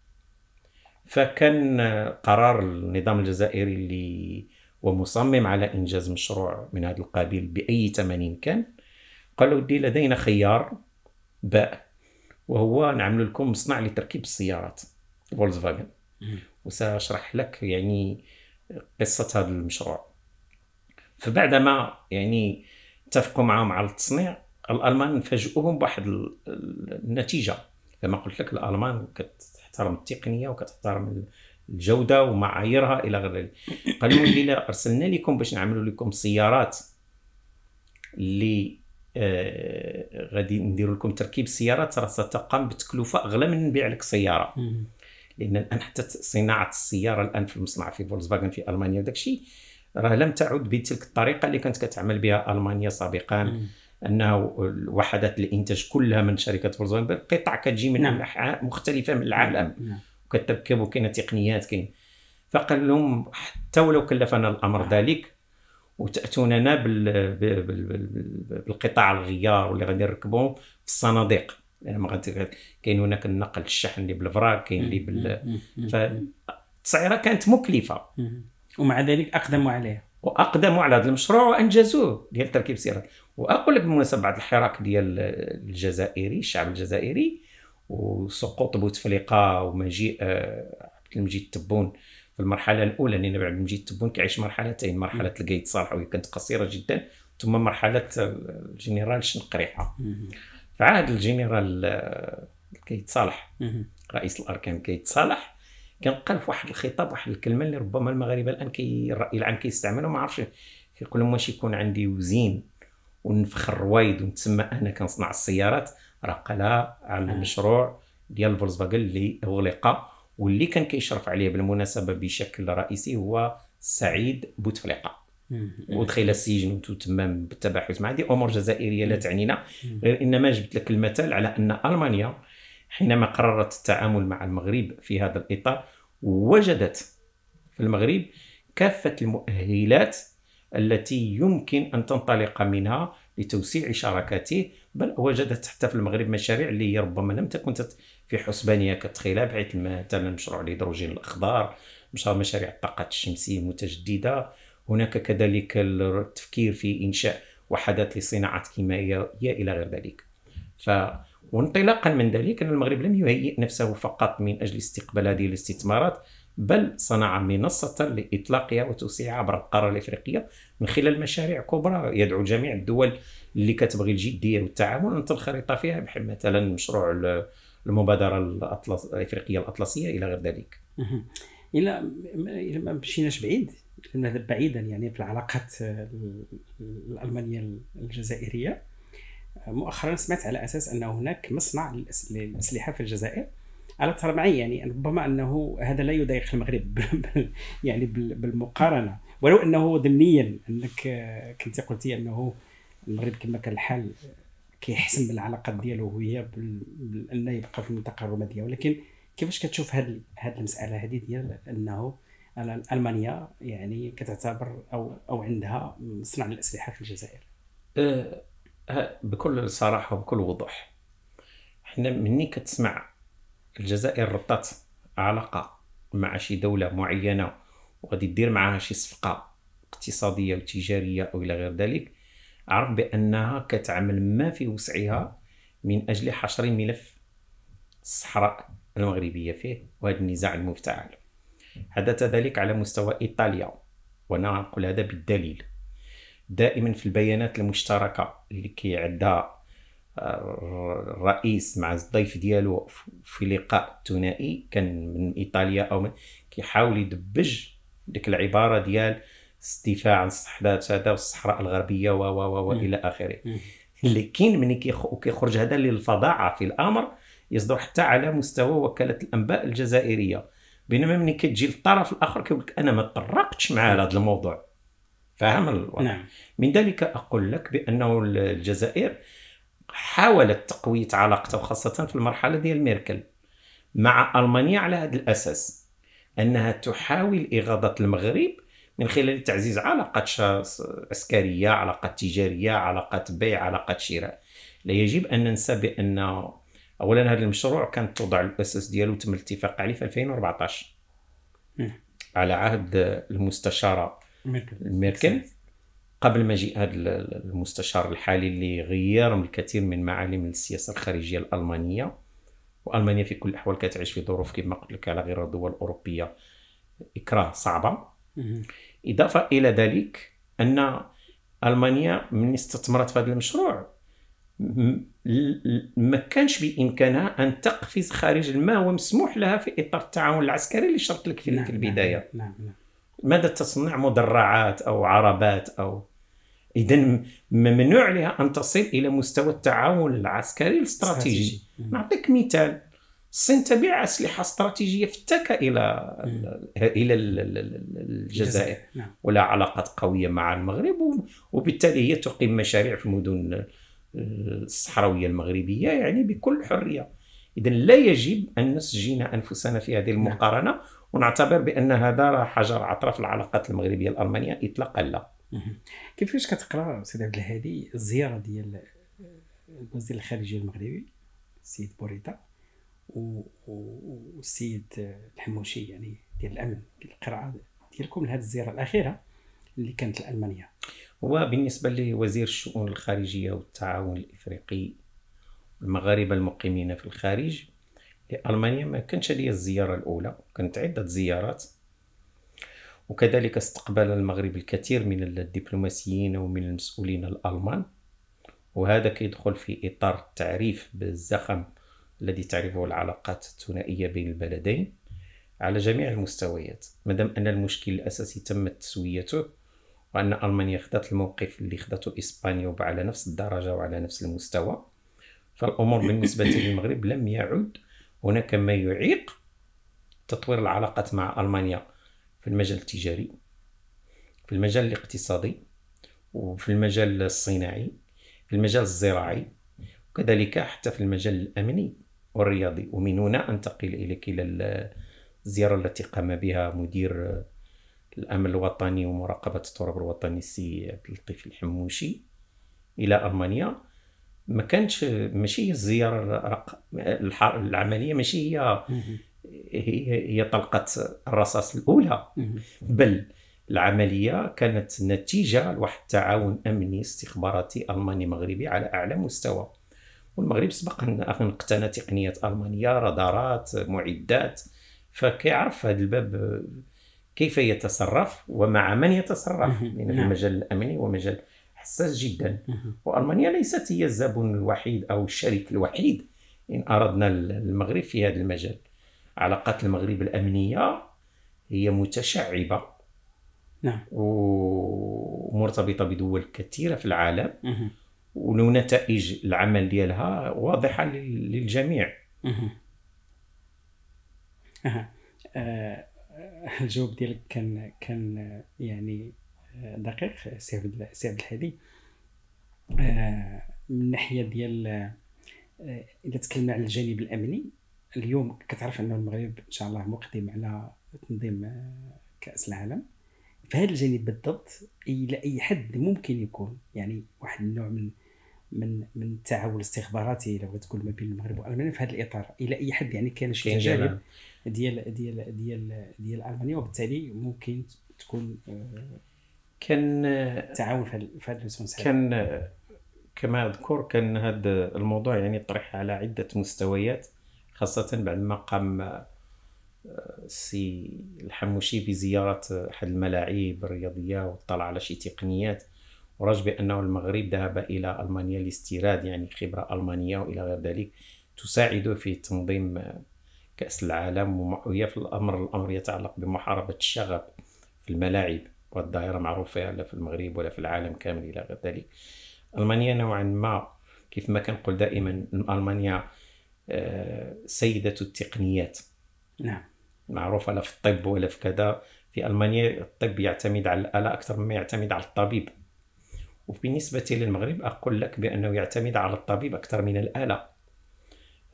فكان قرار النظام الجزائري اللي ومصمم على انجاز مشروع من هذا القبيل باي ثمن كان قالوا ودي لدينا خيار باء وهو نعمل لكم مصنع لتركيب السيارات فولكس فاجن وساشرح لك يعني قصه هذا المشروع فبعد ما يعني اتفقوا معهم على التصنيع الالمان فاجئوهم بواحد النتيجه كما قلت لك الالمان كت كتحترم التقنيه وكتحترم الجوده ومعاييرها الى غير ذلك قال لهم ارسلنا لكم باش نعملوا لكم سيارات اللي آه غادي نديروا لكم تركيب سيارات راه ستقام بتكلفه اغلى من نبيع لك سياره لان الان حتى صناعه السياره الان في المصنع في فولكسفاغن في المانيا وداك الشيء راه لم تعد بتلك الطريقه اللي كانت كتعمل بها المانيا سابقا انه وحدات الانتاج كلها من شركه فولكسفاجن قطع كتجي من نعم. انحاء مختلفه من العالم نعم. وكتركب وكاينه تقنيات كاين فقال لهم حتى ولو كلفنا الامر نعم. ذلك وتاتوننا بال... بال... بال... بالقطاع الغيار واللي غادي نركبوه في الصناديق لان يعني ما غادي كاين هناك النقل الشحن اللي بالفراغ كاين اللي بال فالتسعيره كانت مكلفه ومع ذلك اقدموا عليها واقدموا على هذا المشروع وانجزوه ديال تركيب السيارات واقول لك بمناسبه بعد الحراك ديال الجزائري الشعب الجزائري وسقوط بوتفليقه ومجيء آه، عبد المجيد تبون في المرحله الاولى لان عبد المجيد تبون كيعيش مرحلتين مرحله القيد صالح وهي كانت قصيره جدا ثم مرحله الجنرال شنقريحه في عهد الجنرال آه، الكيد صالح رئيس الاركان الكيد صالح كان قال في واحد الخطاب واحد الكلمه اللي ربما المغاربه الان كي الراي العام كيستعملها ما عرفش كيقول لهم واش يكون عندي وزين ونفخر روايد ونتسمى انا كنصنع السيارات راه قالها على آه. المشروع ديال فولكسفاغن اللي اغلق واللي كان كيشرف عليه بالمناسبه بشكل رئيسي هو سعيد بوتفليقه ودخل السجن وتمام بالتباحث مع هذه امور جزائريه لا تعنينا غير انما جبت لك المثال على ان المانيا حينما قررت التعامل مع المغرب في هذا الاطار وجدت في المغرب كافه المؤهلات التي يمكن أن تنطلق منها لتوسيع شراكاته بل وجدت حتى في المغرب مشاريع اللي ربما لم تكن في حسبانها كتخيلة بحيث مثلا مشروع الهيدروجين الأخضر مشاريع الطاقات الشمسية المتجددة هناك كذلك التفكير في إنشاء وحدات لصناعة كيميائية إلى غير ذلك ف وانطلاقا من ذلك أن المغرب لم يهيئ نفسه فقط من أجل استقبال هذه الاستثمارات بل صنع منصة لإطلاقها وتوسيعها عبر القارة الإفريقية من خلال مشاريع كبرى يدعو جميع الدول اللي كتبغي الجدية والتعاون أن تنخرط فيها بحال مثلا مشروع المبادرة الأطلس الإفريقية الأطلسية إلى غير ذلك. إلا إلا ما مشيناش بعيد نذهب بعيدا يعني في العلاقات آه، الألمانية الجزائرية مؤخرا سمعت على أساس أن هناك مصنع للأسلحة في الجزائر على ترى معي يعني ربما انه هذا لا يضايق المغرب يعني بالمقارنه ولو انه ضمنيا انك آه، كنت قلتي انه المغرب كما كان الحال آه، كيحسن بالعلاقات ديالو وهي انه يبقى في المنطقه الرماديه ولكن كيفاش كتشوف هذه هذه المساله هذه ديال انه المانيا يعني كتعتبر او او عندها صنع الاسلحه في الجزائر آه، بكل صراحه وبكل وضوح حنا مني كتسمع الجزائر ربطت علاقه مع شي دوله معينه وغادي دير معها شي صفقه اقتصاديه وتجاريه او الى غير ذلك عرف بانها كتعمل ما في وسعها من اجل حشر ملف الصحراء المغربيه فيه وهذا النزاع المفتعل حدث ذلك على مستوى ايطاليا وانا اقول هذا بالدليل دائما في البيانات المشتركه اللي كيعدها الرئيس مع الضيف ديالو في لقاء ثنائي كان من ايطاليا او من كيحاول يدبج ديك العباره ديال الدفاع عن الصحراء هذا والصحراء الغربيه و و و الى اخره لكن ملي كيخرج هذا للفظاعه في الامر يصدر حتى على مستوى وكاله الانباء الجزائريه بينما ملي كتجي للطرف الاخر كيقول لك انا ما تطرقتش مع هذا الموضوع فاهم الوضع نعم. من ذلك اقول لك بانه الجزائر حاولت تقوية علاقته وخاصة في المرحلة ديال ميركل مع ألمانيا على هذا الأساس أنها تحاول إغاظة المغرب من خلال تعزيز علاقات عسكرية علاقات تجارية علاقات بيع علاقات شراء لا يجب أن ننسى بأن أولا هذا المشروع كانت توضع الأساس ديالو تم الاتفاق عليه في 2014 على عهد المستشارة ميركل, ميركل. قبل مجيء هذا المستشار الحالي اللي غير الكثير من معالم السياسه الخارجيه الالمانيه والمانيا في كل الاحوال كتعيش في ظروف كما قلت لك على غير الدول الاوروبيه اكراه صعبه اضافه الى ذلك ان المانيا من استثمرت في هذا المشروع ما كانش بامكانها ان تقفز خارج ما هو مسموح لها في اطار التعاون العسكري اللي شرط لك في نعم البدايه نعم،, نعم نعم ماذا تصنع مدرعات او عربات او اذا ممنوع لها ان تصل الى مستوى التعاون العسكري الاستراتيجي نعطيك مثال الصين تبيع اسلحه استراتيجيه فتاكه الى الى الجزائر نعم. ولا علاقات قويه مع المغرب وبالتالي هي تقيم مشاريع في المدن آه، الصحراويه المغربيه يعني بكل حريه اذا لا يجب ان نسجن انفسنا في هذه المقارنه نعم. ونعتبر بان هذا حجر عطرة في العلاقات المغربيه الالمانيه اطلاقا لا كيفاش كتقرا سيدي عبد الهادي الزياره ديال الوزير الخارجيه المغربي السيد بوريطه والسيد الحموشي يعني ديال الامن القراءه ديالكم لهذه الزياره الاخيره اللي كانت لالمانيا هو بالنسبه لوزير الشؤون الخارجيه والتعاون الافريقي المغاربه المقيمين في الخارج لالمانيا ما كانتش هذه الزياره الاولى كانت عده زيارات وكذلك استقبل المغرب الكثير من الدبلوماسيين ومن المسؤولين الألمان وهذا كيدخل في إطار التعريف بالزخم الذي تعرفه العلاقات الثنائية بين البلدين على جميع المستويات مادام أن المشكل الأساسي تم تسويته وأن ألمانيا خدت الموقف اللي خدته إسبانيا وعلى نفس الدرجة وعلى نفس المستوى فالأمور بالنسبة للمغرب لم يعد هناك ما يعيق تطوير العلاقات مع ألمانيا في المجال التجاري في المجال الاقتصادي وفي المجال الصناعي في المجال الزراعي وكذلك حتى في المجال الأمني والرياضي ومن هنا أنتقل إلى كلا الزيارة التي قام بها مدير الأمن الوطني ومراقبة التراب الوطني السي عبد اللطيف الحموشي إلى ألمانيا ما كانتش ماشي هي الزيارة العملية ماشي هي هي هي طلقه الرصاص الاولى بل العمليه كانت نتيجه لواحد التعاون امني استخباراتي الماني مغربي على اعلى مستوى والمغرب سبق ان اقتنى تقنيات المانيه رادارات معدات فكيعرف هذا الباب كيف يتصرف ومع من يتصرف لان نعم. المجال الامني هو مجال حساس جدا والمانيا ليست هي الزبون الوحيد او الشريك الوحيد ان اردنا المغرب في هذا المجال علاقات المغرب الامنيه هي متشعبه نعم ومرتبطه بدول كثيره في العالم ولو ونتائج العمل ديالها واضحه للجميع أه. أه. الجواب ديالك كان كان يعني آه، دقيق سي عبد سي الحادي آه، من الناحيه ديال آه، اذا تكلمنا على الجانب الامني اليوم كتعرف ان المغرب ان شاء الله مقدم على تنظيم آه، كاس العالم فهذا الجانب بالضبط الى اي حد ممكن يكون يعني واحد النوع من من من التعاون الاستخباراتي لو تقول ما بين المغرب والمانيا في هذا الاطار الى اي حد يعني كان شي تجارب ديال ديال ديال ديال المانيا وبالتالي ممكن تكون آه، كان تعاون في هذا كان كما اذكر كان هذا الموضوع يعني طرح على عده مستويات خاصة بعد ما قام آه، سي الحموشي بزيارة آه، أحد الملاعب الرياضية وطلع على شي تقنيات ورج بأنه المغرب ذهب إلى ألمانيا لاستيراد يعني خبرة ألمانية وإلى غير ذلك تساعده في تنظيم آه، كأس العالم وهي في الأمر الأمر يتعلق بمحاربة الشغب في الملاعب والظاهرة معروفة لا في المغرب ولا في العالم كامل إلى غير ذلك ألمانيا نوعا ما كيف ما كنقول دائما ألمانيا سيدة التقنيات نعم معروفة لا في الطب ولا في كذا في ألمانيا الطب يعتمد على الآلة أكثر مما يعتمد على الطبيب وبالنسبة للمغرب أقول لك بأنه يعتمد على الطبيب أكثر من الآلة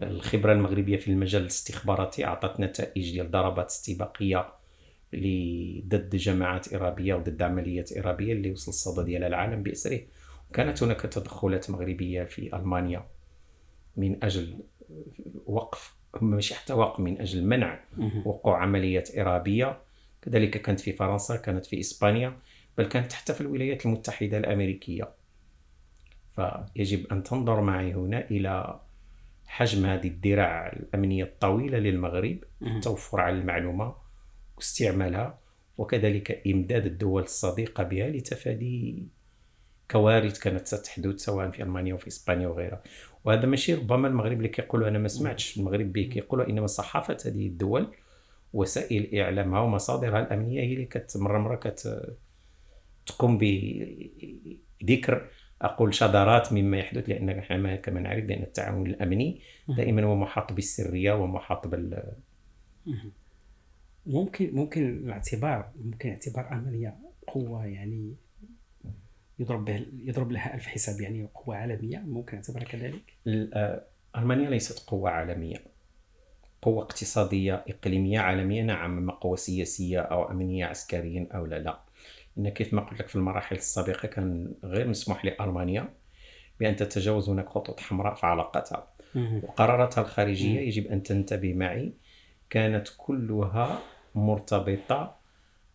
الخبرة المغربية في المجال الاستخباراتي أعطت نتائج ديال ضربات استباقية ضد جماعات إرهابية وضد عمليات إرهابية اللي وصل الصدى ديالها العالم بأسره وكانت هناك تدخلات مغربية في ألمانيا من أجل وقف ماشي حتى وقف من اجل منع وقوع عمليات ارهابيه كذلك كانت في فرنسا كانت في اسبانيا بل كانت حتى في الولايات المتحده الامريكيه فيجب ان تنظر معي هنا الى حجم هذه الذراع الامنيه الطويله للمغرب التوفر على المعلومه واستعمالها وكذلك امداد الدول الصديقه بها لتفادي كوارث كانت ستحدث سواء في المانيا وفي اسبانيا وغيرها وهذا ماشي ربما المغرب اللي كيقولوا انا ما سمعتش المغرب به كيقولوا انما صحافه هذه الدول وسائل اعلامها ومصادرها الامنيه هي اللي كتمر مره مره كت تقوم بذكر اقول شذرات مما يحدث لان احنا كما نعرف بان التعاون الامني دائما هو محاط بالسريه ومحاط بال ممكن ممكن الاعتبار ممكن اعتبار امنيه قوه يعني يضرب به يضرب لها ألف حساب يعني قوة عالمية ممكن نعتبرها كذلك؟ آه، ألمانيا ليست قوة عالمية قوة اقتصادية إقليمية عالمية نعم أما قوة سياسية أو أمنية عسكريا أو لا لا إن كيف ما قلت لك في المراحل السابقة كان غير مسموح لألمانيا بأن تتجاوز هناك خطوط حمراء في علاقتها وقراراتها الخارجية يجب أن تنتبه معي كانت كلها مرتبطة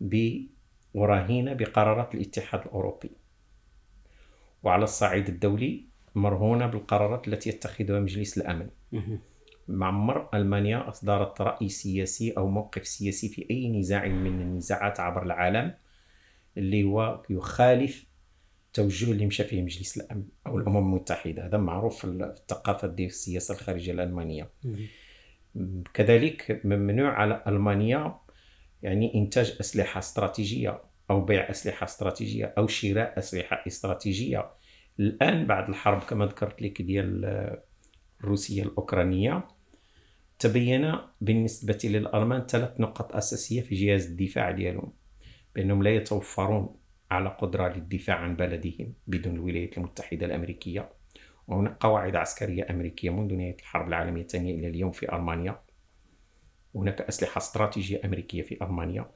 برهينة بقرارات الاتحاد الأوروبي وعلى الصعيد الدولي مرهونه بالقرارات التي يتخذها مجلس الامن معمر المانيا اصدرت راي سياسي او موقف سياسي في اي نزاع من النزاعات عبر العالم اللي هو يخالف التوجه اللي مشى فيه مجلس الامن او الامم المتحده هذا معروف في الثقافه ديال السياسه الخارجيه الالمانيه كذلك ممنوع على المانيا يعني انتاج اسلحه استراتيجيه أو بيع أسلحة استراتيجية أو شراء أسلحة استراتيجية الآن بعد الحرب كما ذكرت لك ديال الروسية آه، الأوكرانية تبين بالنسبة للألمان ثلاث نقط أساسية في جهاز الدفاع ديالهم بأنهم لا يتوفرون على قدرة للدفاع عن بلدهم بدون الولايات المتحدة الأمريكية وهناك قواعد عسكرية أمريكية منذ نهاية الحرب العالمية الثانية إلى اليوم في ألمانيا هناك أسلحة استراتيجية أمريكية في ألمانيا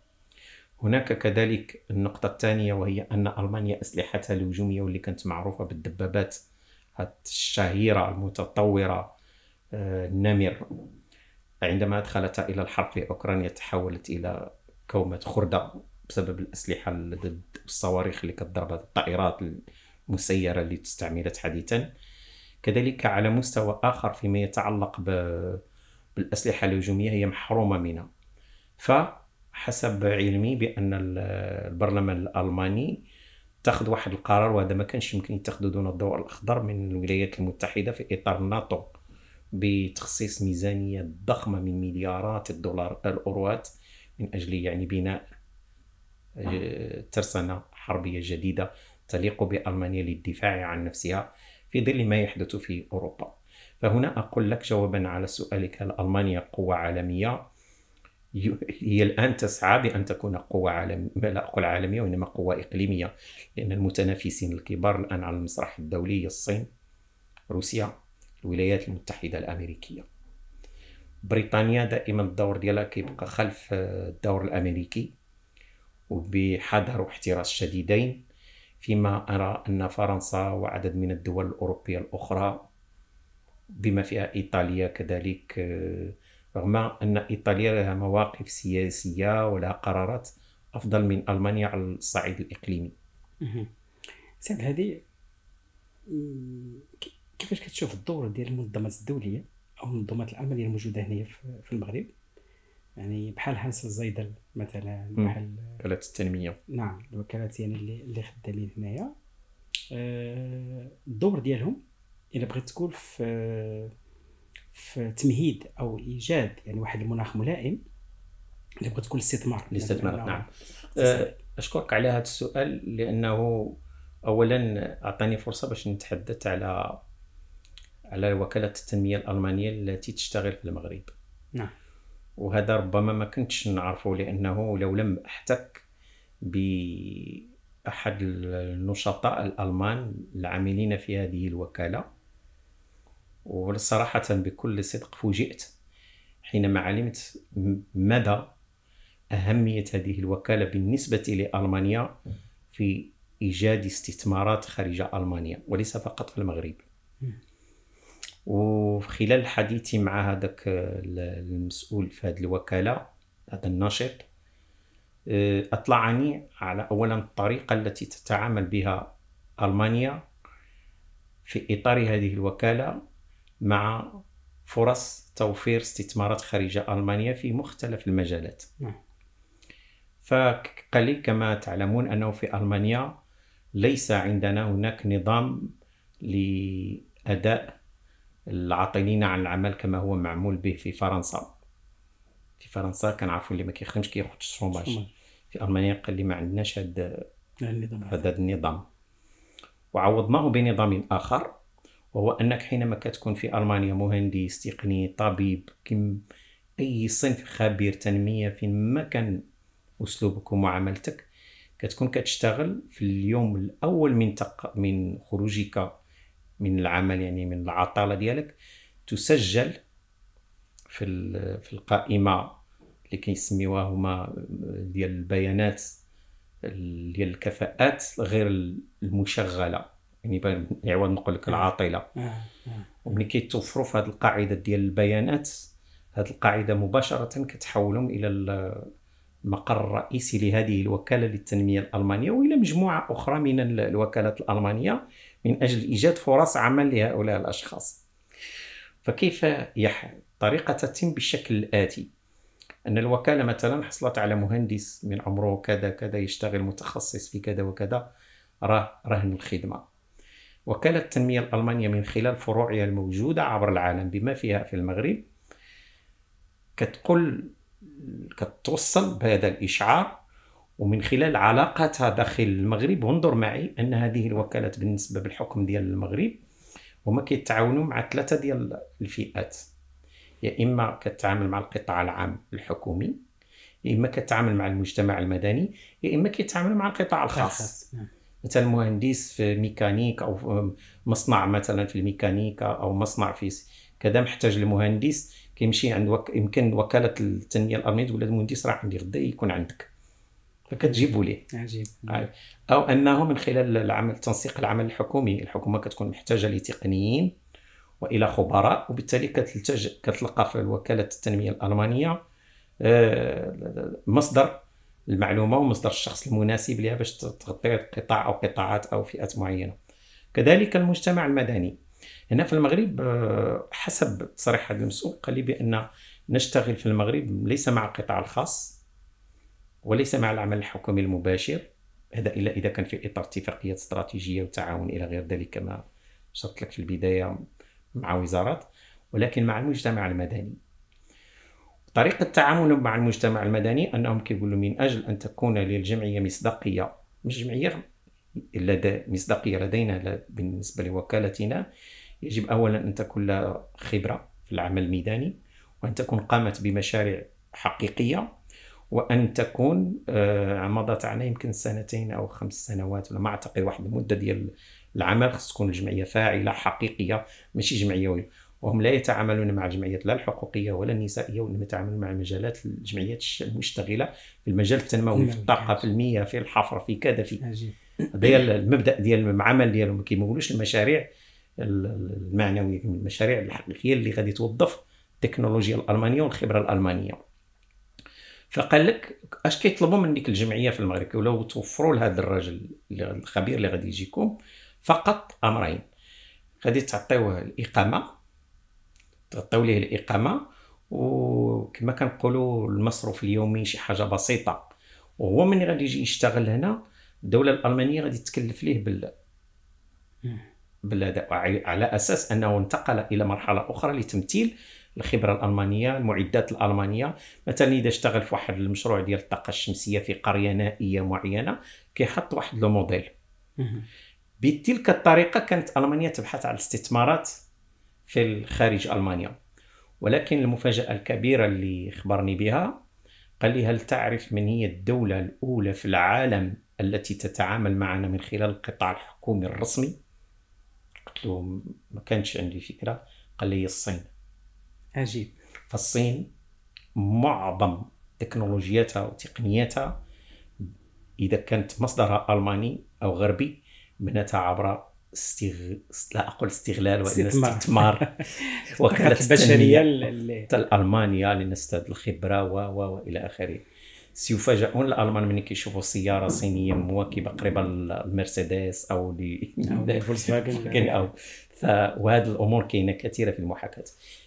هناك كذلك النقطة الثانية وهي أن ألمانيا أسلحتها الهجومية واللي كانت معروفة بالدبابات الشهيرة المتطورة النمر آه، عندما أدخلتها إلى الحرب في أوكرانيا تحولت إلى كومة خردة بسبب الأسلحة ضد الصواريخ اللي كتضرب الطائرات المسيرة اللي استعملت حديثا كذلك على مستوى آخر فيما يتعلق بالأسلحة الهجومية هي محرومة منها ف حسب علمي بان البرلمان الالماني اتخذ واحد القرار وهذا ما كانش يمكن يتخذه دون الضوء الاخضر من الولايات المتحده في اطار الناتو بتخصيص ميزانيه ضخمه من مليارات الدولار الاوروات من اجل يعني بناء آه، ترسانه حربيه جديده تليق بالمانيا للدفاع عن نفسها في ظل ما يحدث في اوروبا فهنا اقول لك جوابا على سؤالك هل المانيا قوه عالميه هي الآن تسعى بأن تكون قوة عالم لا أقول عالمية وإنما قوة إقليمية لأن المتنافسين الكبار الآن على المسرح الدولي الصين روسيا الولايات المتحدة الأمريكية بريطانيا دائما الدور ديالها كيبقى خلف آه، الدور الأمريكي وبحذر واحتراس شديدين فيما أرى أن فرنسا وعدد من الدول الأوروبية الأخرى بما فيها إيطاليا كذلك آه، رغم أن إيطاليا لها مواقف سياسية ولها قرارات أفضل من ألمانيا على الصعيد الإقليمي سيد هذه كيفاش كتشوف الدور ديال المنظمات الدولية أو المنظمات العملية الموجودة هنا في المغرب يعني بحال هانس الزيدل مثلا بحال وكالات التنميه نعم الوكالات يعني اللي اللي خدامين هنايا أه، الدور ديالهم الا بغيت تقول في في تمهيد او ايجاد يعني واحد المناخ ملائم اللي لابد تكون الاستثمار الاستثمار نعم, نعم. نعم. أه، اشكرك على هذا السؤال لانه اولا اعطاني فرصه باش نتحدث على على وكاله التنميه الالمانيه التي تشتغل في المغرب نعم وهذا ربما ما كنتش نعرفه لانه لو لم احتك باحد النشطاء الالمان العاملين في هذه الوكاله وصراحة بكل صدق فوجئت حينما علمت مدى أهمية هذه الوكالة بالنسبة لألمانيا في إيجاد استثمارات خارج ألمانيا وليس فقط في المغرب وخلال حديثي مع هذاك المسؤول في هذه الوكالة هذا الناشط آه، أطلعني على أولا الطريقة التي تتعامل بها ألمانيا في إطار هذه الوكالة مع فرص توفير استثمارات خارج ألمانيا في مختلف المجالات نعم. فقليل كما تعلمون أنه في ألمانيا ليس عندنا هناك نظام لأداء العاطلين عن العمل كما هو معمول به في فرنسا في فرنسا كنعرفوا اللي ما كيخدمش كياخد الشوماج في المانيا قال لي ما عندناش هذا النظام هذا النظام وعوضناه بنظام اخر وهو انك حينما كتكون في المانيا مهندس تقني طبيب كم اي صنف خبير تنميه في ما كان اسلوبك ومعاملتك كتكون كتشتغل في اليوم الاول من تق... من خروجك من العمل يعني من العطاله ديالك تسجل في ال... في القائمه اللي كيسميوها هما ديال البيانات ديال الكفاءات غير المشغله يعني اعوان نقول لك آه. العاطله آه. آه. وملي كيتوفروا في هذه القاعده ديال البيانات هذه القاعده مباشره كتحولهم الى المقر الرئيسي لهذه الوكاله للتنميه الالمانيه والى مجموعه اخرى من الوكالات الالمانيه من اجل ايجاد فرص عمل لهؤلاء الاشخاص فكيف يح... الطريقه تتم بالشكل الاتي ان الوكاله مثلا حصلت على مهندس من عمره كذا كذا يشتغل متخصص في كذا وكذا راه رهن الخدمه وكالة التنمية الألمانية من خلال فروعها الموجودة عبر العالم بما فيها في المغرب كتقول كتوصل بهذا الإشعار ومن خلال علاقاتها داخل المغرب وانظر معي أن هذه الوكالات بالنسبة بالحكم ديال المغرب هما كيتعاونوا مع ثلاثة ديال الفئات يا إما كتعامل مع القطاع العام الحكومي يا إما كتعامل مع المجتمع المدني يا إما كيتعامل مع القطاع الخاص نعم. مثلا مهندس في ميكانيك او مصنع مثلا في الميكانيكا او مصنع في كذا محتاج المهندس كيمشي عند وك... يمكن وكاله التنميه الارضيه تقول المهندس راه عندي غدا يكون عندك فكتجيبوا ليه عجيب او انه من خلال العمل تنسيق العمل الحكومي الحكومه كتكون محتاجه لتقنيين والى خبراء وبالتالي كتلتج كتلقى في وكاله التنميه الالمانيه آه، مصدر المعلومه ومصدر الشخص المناسب لها باش تغطي قطاع او قطاعات او فئات معينه كذلك المجتمع المدني هنا في المغرب آه، حسب تصريح هذا المسؤول قال لي بان نشتغل في المغرب ليس مع القطاع الخاص وليس مع العمل الحكومي المباشر هذا الا اذا كان في اطار اتفاقيات استراتيجيه وتعاون الى غير ذلك كما شرحت لك في البدايه مع وزارات ولكن مع المجتمع المدني طريقة تعاملهم مع المجتمع المدني أنهم كيقولوا من أجل أن تكون للجمعية مصداقية مش جمعية لدى مصداقية لدينا بالنسبة لوكالتنا يجب أولا أن تكون لها خبرة في العمل الميداني وأن تكون قامت بمشاريع حقيقية وأن تكون آه، مضت علينا يمكن سنتين أو خمس سنوات ولا ما أعتقد واحد المدة ديال العمل خص تكون الجمعية فاعلة حقيقية ماشي جمعية وهم لا يتعاملون مع الجمعيات لا الحقوقيه ولا النسائيه وانما يتعاملون مع المجالات الجمعيات المشتغله في المجال التنموي في الطاقه في المياه في الحفر في كذا في ديال المبدا ديال العمل ديالهم ما كيمولوش المشاريع المعنويه المشاريع الحقيقيه اللي غادي توظف التكنولوجيا الالمانيه والخبره الالمانيه فقال لك اش كيطلبوا من ديك الجمعيه في المغرب ولو توفروا لهذا الراجل الخبير اللي غادي يجيكم فقط امرين غادي تعطيوه الاقامه تعطيو ليه الاقامه وكما كنقولوا المصروف اليومي شي حاجه بسيطه وهو من غادي يجي يشتغل هنا الدوله الالمانيه غادي تكلف ليه بال بالاداء على اساس انه انتقل الى مرحله اخرى لتمثيل الخبره الالمانيه المعدات الالمانيه مثلا اذا اشتغل في واحد المشروع ديال الطاقه الشمسيه في قريه نائيه معينه كيحط واحد لو موديل بتلك الطريقه كانت المانيا تبحث على الاستثمارات في خارج ألمانيا ولكن المفاجأة الكبيرة اللي خبرني بها قال لي هل تعرف من هي الدولة الأولى في العالم التي تتعامل معنا من خلال القطاع الحكومي الرسمي قلت له ما كانش عندي فكرة قال لي الصين عجيب فالصين معظم تكنولوجياتها وتقنياتها إذا كانت مصدرها ألماني أو غربي منتها عبر استغ... لا اقول استغلال وان استثمار وكاله البشريه المانيا لنستفاد الخبره و و والى اخره سيفاجئون الالمان من كيشوفوا سياره صينيه مواكبه قريبه للمرسيدس او ل او وهذه الامور كاينه كثيره في المحاكاه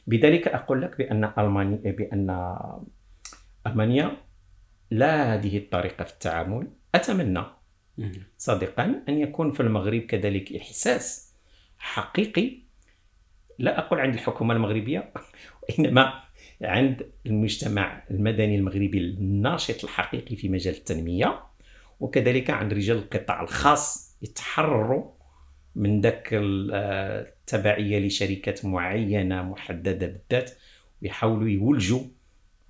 بذلك اقول لك بان المانيا بان المانيا لا هذه الطريقه في التعامل اتمنى صادقا أن يكون في المغرب كذلك إحساس حقيقي لا أقول عند الحكومة المغربية وإنما عند المجتمع المدني المغربي الناشط الحقيقي في مجال التنمية وكذلك عند رجال القطاع الخاص يتحرروا من ذاك آه، التبعية لشركات معينة محددة بالذات ويحاولوا يولجوا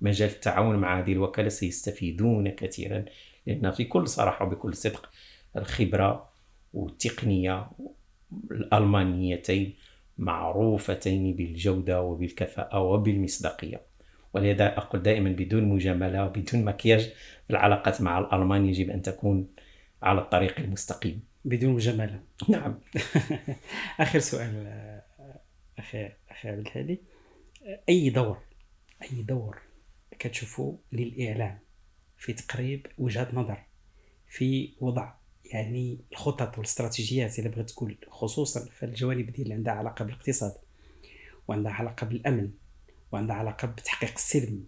مجال التعاون مع هذه الوكالة سيستفيدون كثيرا لأن في كل صراحة وبكل صدق الخبرة والتقنية الألمانيتين معروفتين بالجودة وبالكفاءة وبالمصداقية ولذا أقول دائما بدون مجاملة وبدون مكياج العلاقات مع الألمان يجب أن تكون على الطريق المستقيم بدون مجاملة نعم آخر سؤال أخي أخي عبد الهادي أي دور أي دور كتشوفوا للإعلام في تقريب وجهة نظر في وضع يعني الخطط والاستراتيجيات اللي بغيت تقول خصوصا في الجوانب ديال اللي عندها علاقه بالاقتصاد وعندها علاقه بالامن وعندها علاقه بتحقيق السلم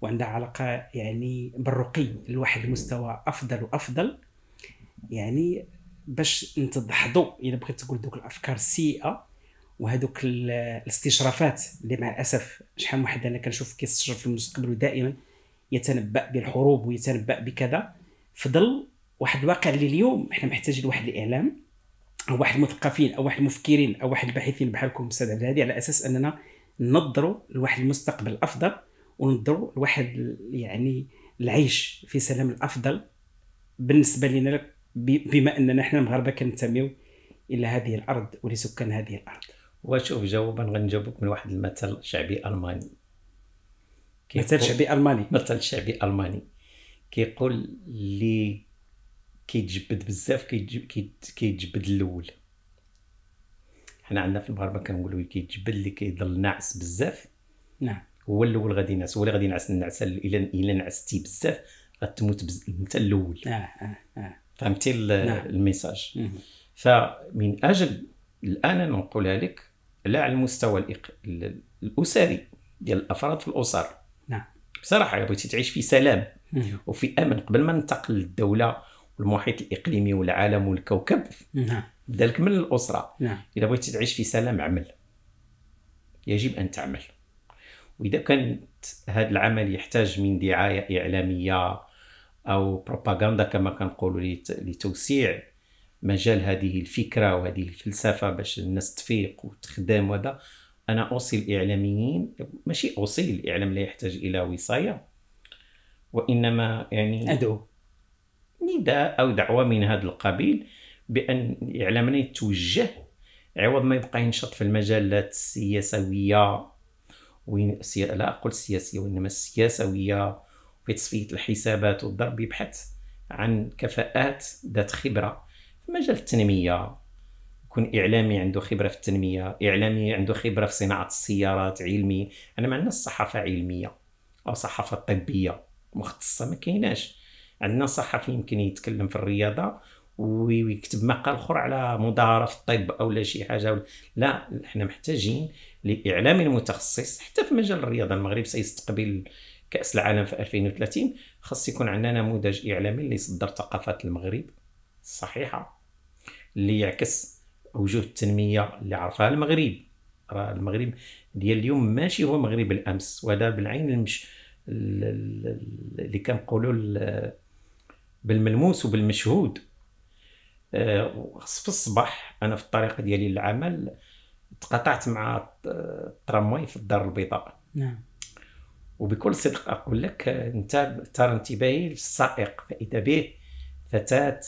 وعندها علاقه يعني بالرقي لواحد المستوى افضل وافضل يعني باش نتضحضوا الا بغيت تقول دوك الافكار السيئه وهذوك الاستشرافات اللي مع الاسف شحال من واحد انا كنشوف كيستشرف في المستقبل ودائما يتنبا بالحروب ويتنبا بكذا في ظل واحد الواقع اللي اليوم احنا محتاجين لواحد الاعلام او واحد المثقفين او واحد المفكرين او واحد الباحثين بحالكم استاذ عبد الهادي على اساس اننا ننظروا لواحد المستقبل افضل وننظروا لواحد يعني العيش في سلام الافضل بالنسبه لنا بما اننا احنا المغاربه كنتميو الى هذه الارض ولسكان هذه الارض وشوف جوابا غنجاوبك من واحد المثل شعبي الماني مثل شعبي الماني مثل شعبي الماني كيقول لي كيتجبد بزاف كيتجبد الاول حنا عندنا في المغاربه كنقولوا كيتجبد اللي كيضل ناعس بزاف نعم هو الاول غادي ينعس هو اللي غادي ينعس النعسه الا الا نعستي بزاف غتموت بز... انت الاول اه اه اه فهمتي نعم. الميساج فمن اجل الان انا نقولها لك لا على المستوى الإق... الاسري ديال الافراد في الاسر نعم بصراحه بغيتي تعيش في سلام وفي امن قبل ما ننتقل للدوله المحيط الاقليمي والعالم والكوكب نعم ذلك من الاسره نعم اذا بغيتي تعيش في سلام عمل يجب ان تعمل واذا كانت هذا العمل يحتاج من دعايه اعلاميه او بروباغندا كما كنقولوا لتوسيع مجال هذه الفكره وهذه الفلسفه باش الناس تفيق وتخدم وهذا انا اوصي الاعلاميين ماشي اوصي الاعلام لا يحتاج الى وصايه وانما يعني ادعو نداء أو دعوة من هذا القبيل بأن إعلامنا يتوجه عوض ما يبقى ينشط في المجالات السياسوية وين سي... لا أقول السياسية وإنما السياسوية في تصفية الحسابات والضرب يبحث عن كفاءات ذات خبرة في مجال التنمية يكون إعلامي عنده خبرة في التنمية إعلامي عنده خبرة في صناعة السيارات علمي أنا ما عندناش الصحافه علمية أو صحافة طبية مختصة ما كايناش عندنا صحفي يمكن يتكلم في الرياضه ويكتب مقال اخر على مداره في الطب او لا شي حاجه لا احنا محتاجين لاعلام المتخصص حتى في مجال الرياضه المغرب سيستقبل كاس العالم في 2030 خاص يكون عندنا نموذج اعلامي اللي يصدر ثقافات المغرب الصحيحه اللي يعكس وجوه التنميه اللي عرفها المغرب راه المغرب ديال اليوم ماشي هو مغرب الامس وهذا بالعين المش اللي كنقولوا بالملموس وبالمشهود آه، في الصباح انا في الطريق ديالي للعمل تقاطعت مع الترامواي في الدار البيضاء نعم وبكل صدق اقول لك آه، انت ترى انتباهي للسائق فاذا به فتاه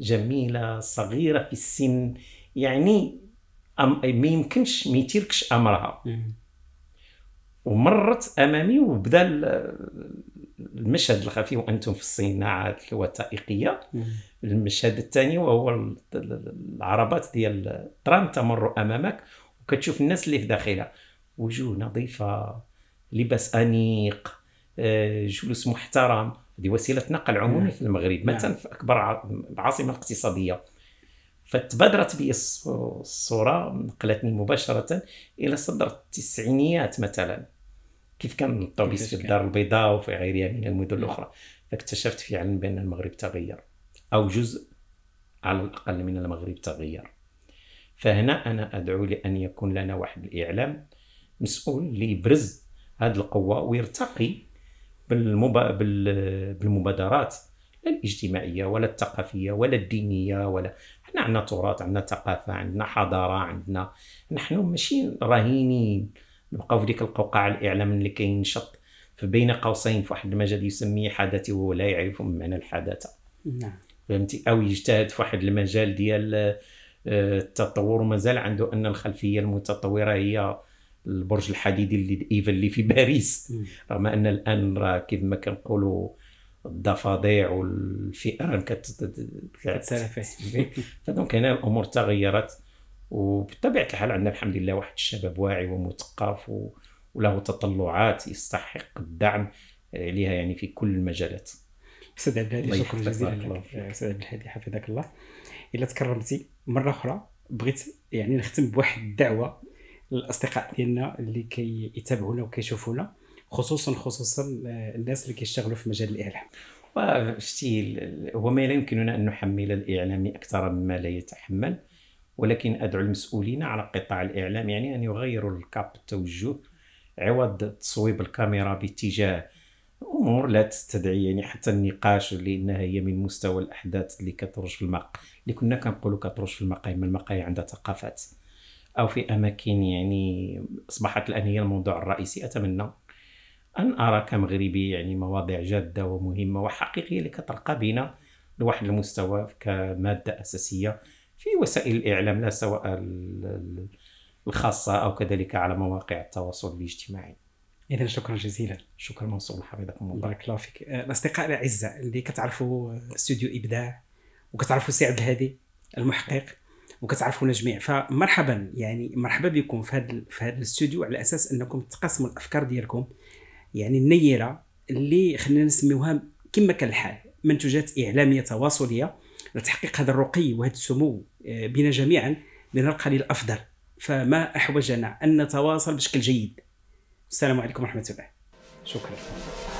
جميله صغيره في السن يعني أم... ما يمكنش ما يتركش امرها مم. نعم. ومرت امامي وبدا المشهد الخفي وانتم في الصناعات الوثائقيه المشهد الثاني وهو العربات ديال الترام تمر امامك وكتشوف الناس اللي في داخلها وجوه نظيفه لباس انيق آه، جلوس محترم هذه وسيله نقل عمومي نعم. في المغرب نعم. مثلا في اكبر العاصمه الاقتصاديه فتبادرت بي الصوره نقلتني مباشره الى صدر التسعينيات مثلا كيف كان الطوبيس في الدار البيضاء وفي غيرها من يعني المدن نعم. الاخرى فاكتشفت فعلا بان المغرب تغير او جزء على الاقل من المغرب تغير فهنا انا ادعو لان يكون لنا واحد الاعلام مسؤول ليبرز هذه القوه ويرتقي بالمبادرات لا الاجتماعيه ولا الثقافيه ولا الدينيه ولا حنا عندنا تراث عندنا ثقافه عندنا حضاره عندنا نحن ماشي رهينين نبقاو في ديك القوقعه الاعلام اللي كينشط فبين قوسين في واحد المجال يسميه حداتي وهو لا يعرف من معنى الحداثه نعم فهمتي او يجتهد في واحد المجال ديال آه، التطور ومازال عنده ان الخلفيه المتطوره هي البرج الحديدي اللي ايفل اللي في باريس رغم ان الان راه كيف ما كنقولوا الضفادع والفئران كتسرح فيه فدونك هنا الامور تغيرت وبطبيعه الحال عندنا الحمد لله واحد الشباب واعي ومثقف وله تطلعات يستحق الدعم آه، لها يعني في كل المجالات. استاذ عبد الهادي شكرا جزيلا لك آه، استاذ عبد الهادي حفظك الله الا تكرمتي مره اخرى بغيت يعني نختم بواحد الدعوه للاصدقاء ديالنا اللي كيتابعونا وكيشوفونا خصوصا خصوصا آه، الناس اللي كيشتغلوا في مجال الاعلام وشتي هو ما لا يمكننا ان نحمل الاعلام اكثر مما لا يتحمل ولكن أدعو المسؤولين على قطاع الإعلام يعني أن يغيروا الكاب التوجه عوض تصويب الكاميرا باتجاه امور لا تستدعي يعني حتى النقاش لانها هي من مستوى الاحداث اللي كتروج في المق اللي كنا كنقولوا كتروج في المقاهي ما المقاهي عندها ثقافات او في اماكن يعني اصبحت الان هي الموضوع الرئيسي اتمنى ان ارى كمغربي يعني مواضيع جاده ومهمه وحقيقيه اللي كترقى بنا لواحد المستوى كماده اساسيه في وسائل الإعلام لا سواء الخاصة أو كذلك على مواقع التواصل الاجتماعي إذا شكرا جزيلا شكرا منصور حفظكم الله بارك الله فيك أه، الأصدقاء الأعزاء اللي كتعرفوا استوديو إبداع وكتعرفوا سعد الهادي المحقق وكتعرفونا جميع فمرحبا يعني مرحبا بكم في هذا في هذا الاستوديو على اساس انكم تقسموا الافكار ديالكم يعني النيره اللي خلينا نسميوها كما كان الحال منتوجات اعلاميه تواصليه لتحقيق هذا الرقي وهذا السمو آه، بنا جميعا لنرقى للافضل فما احوجنا ان نتواصل بشكل جيد السلام عليكم ورحمه الله شكرا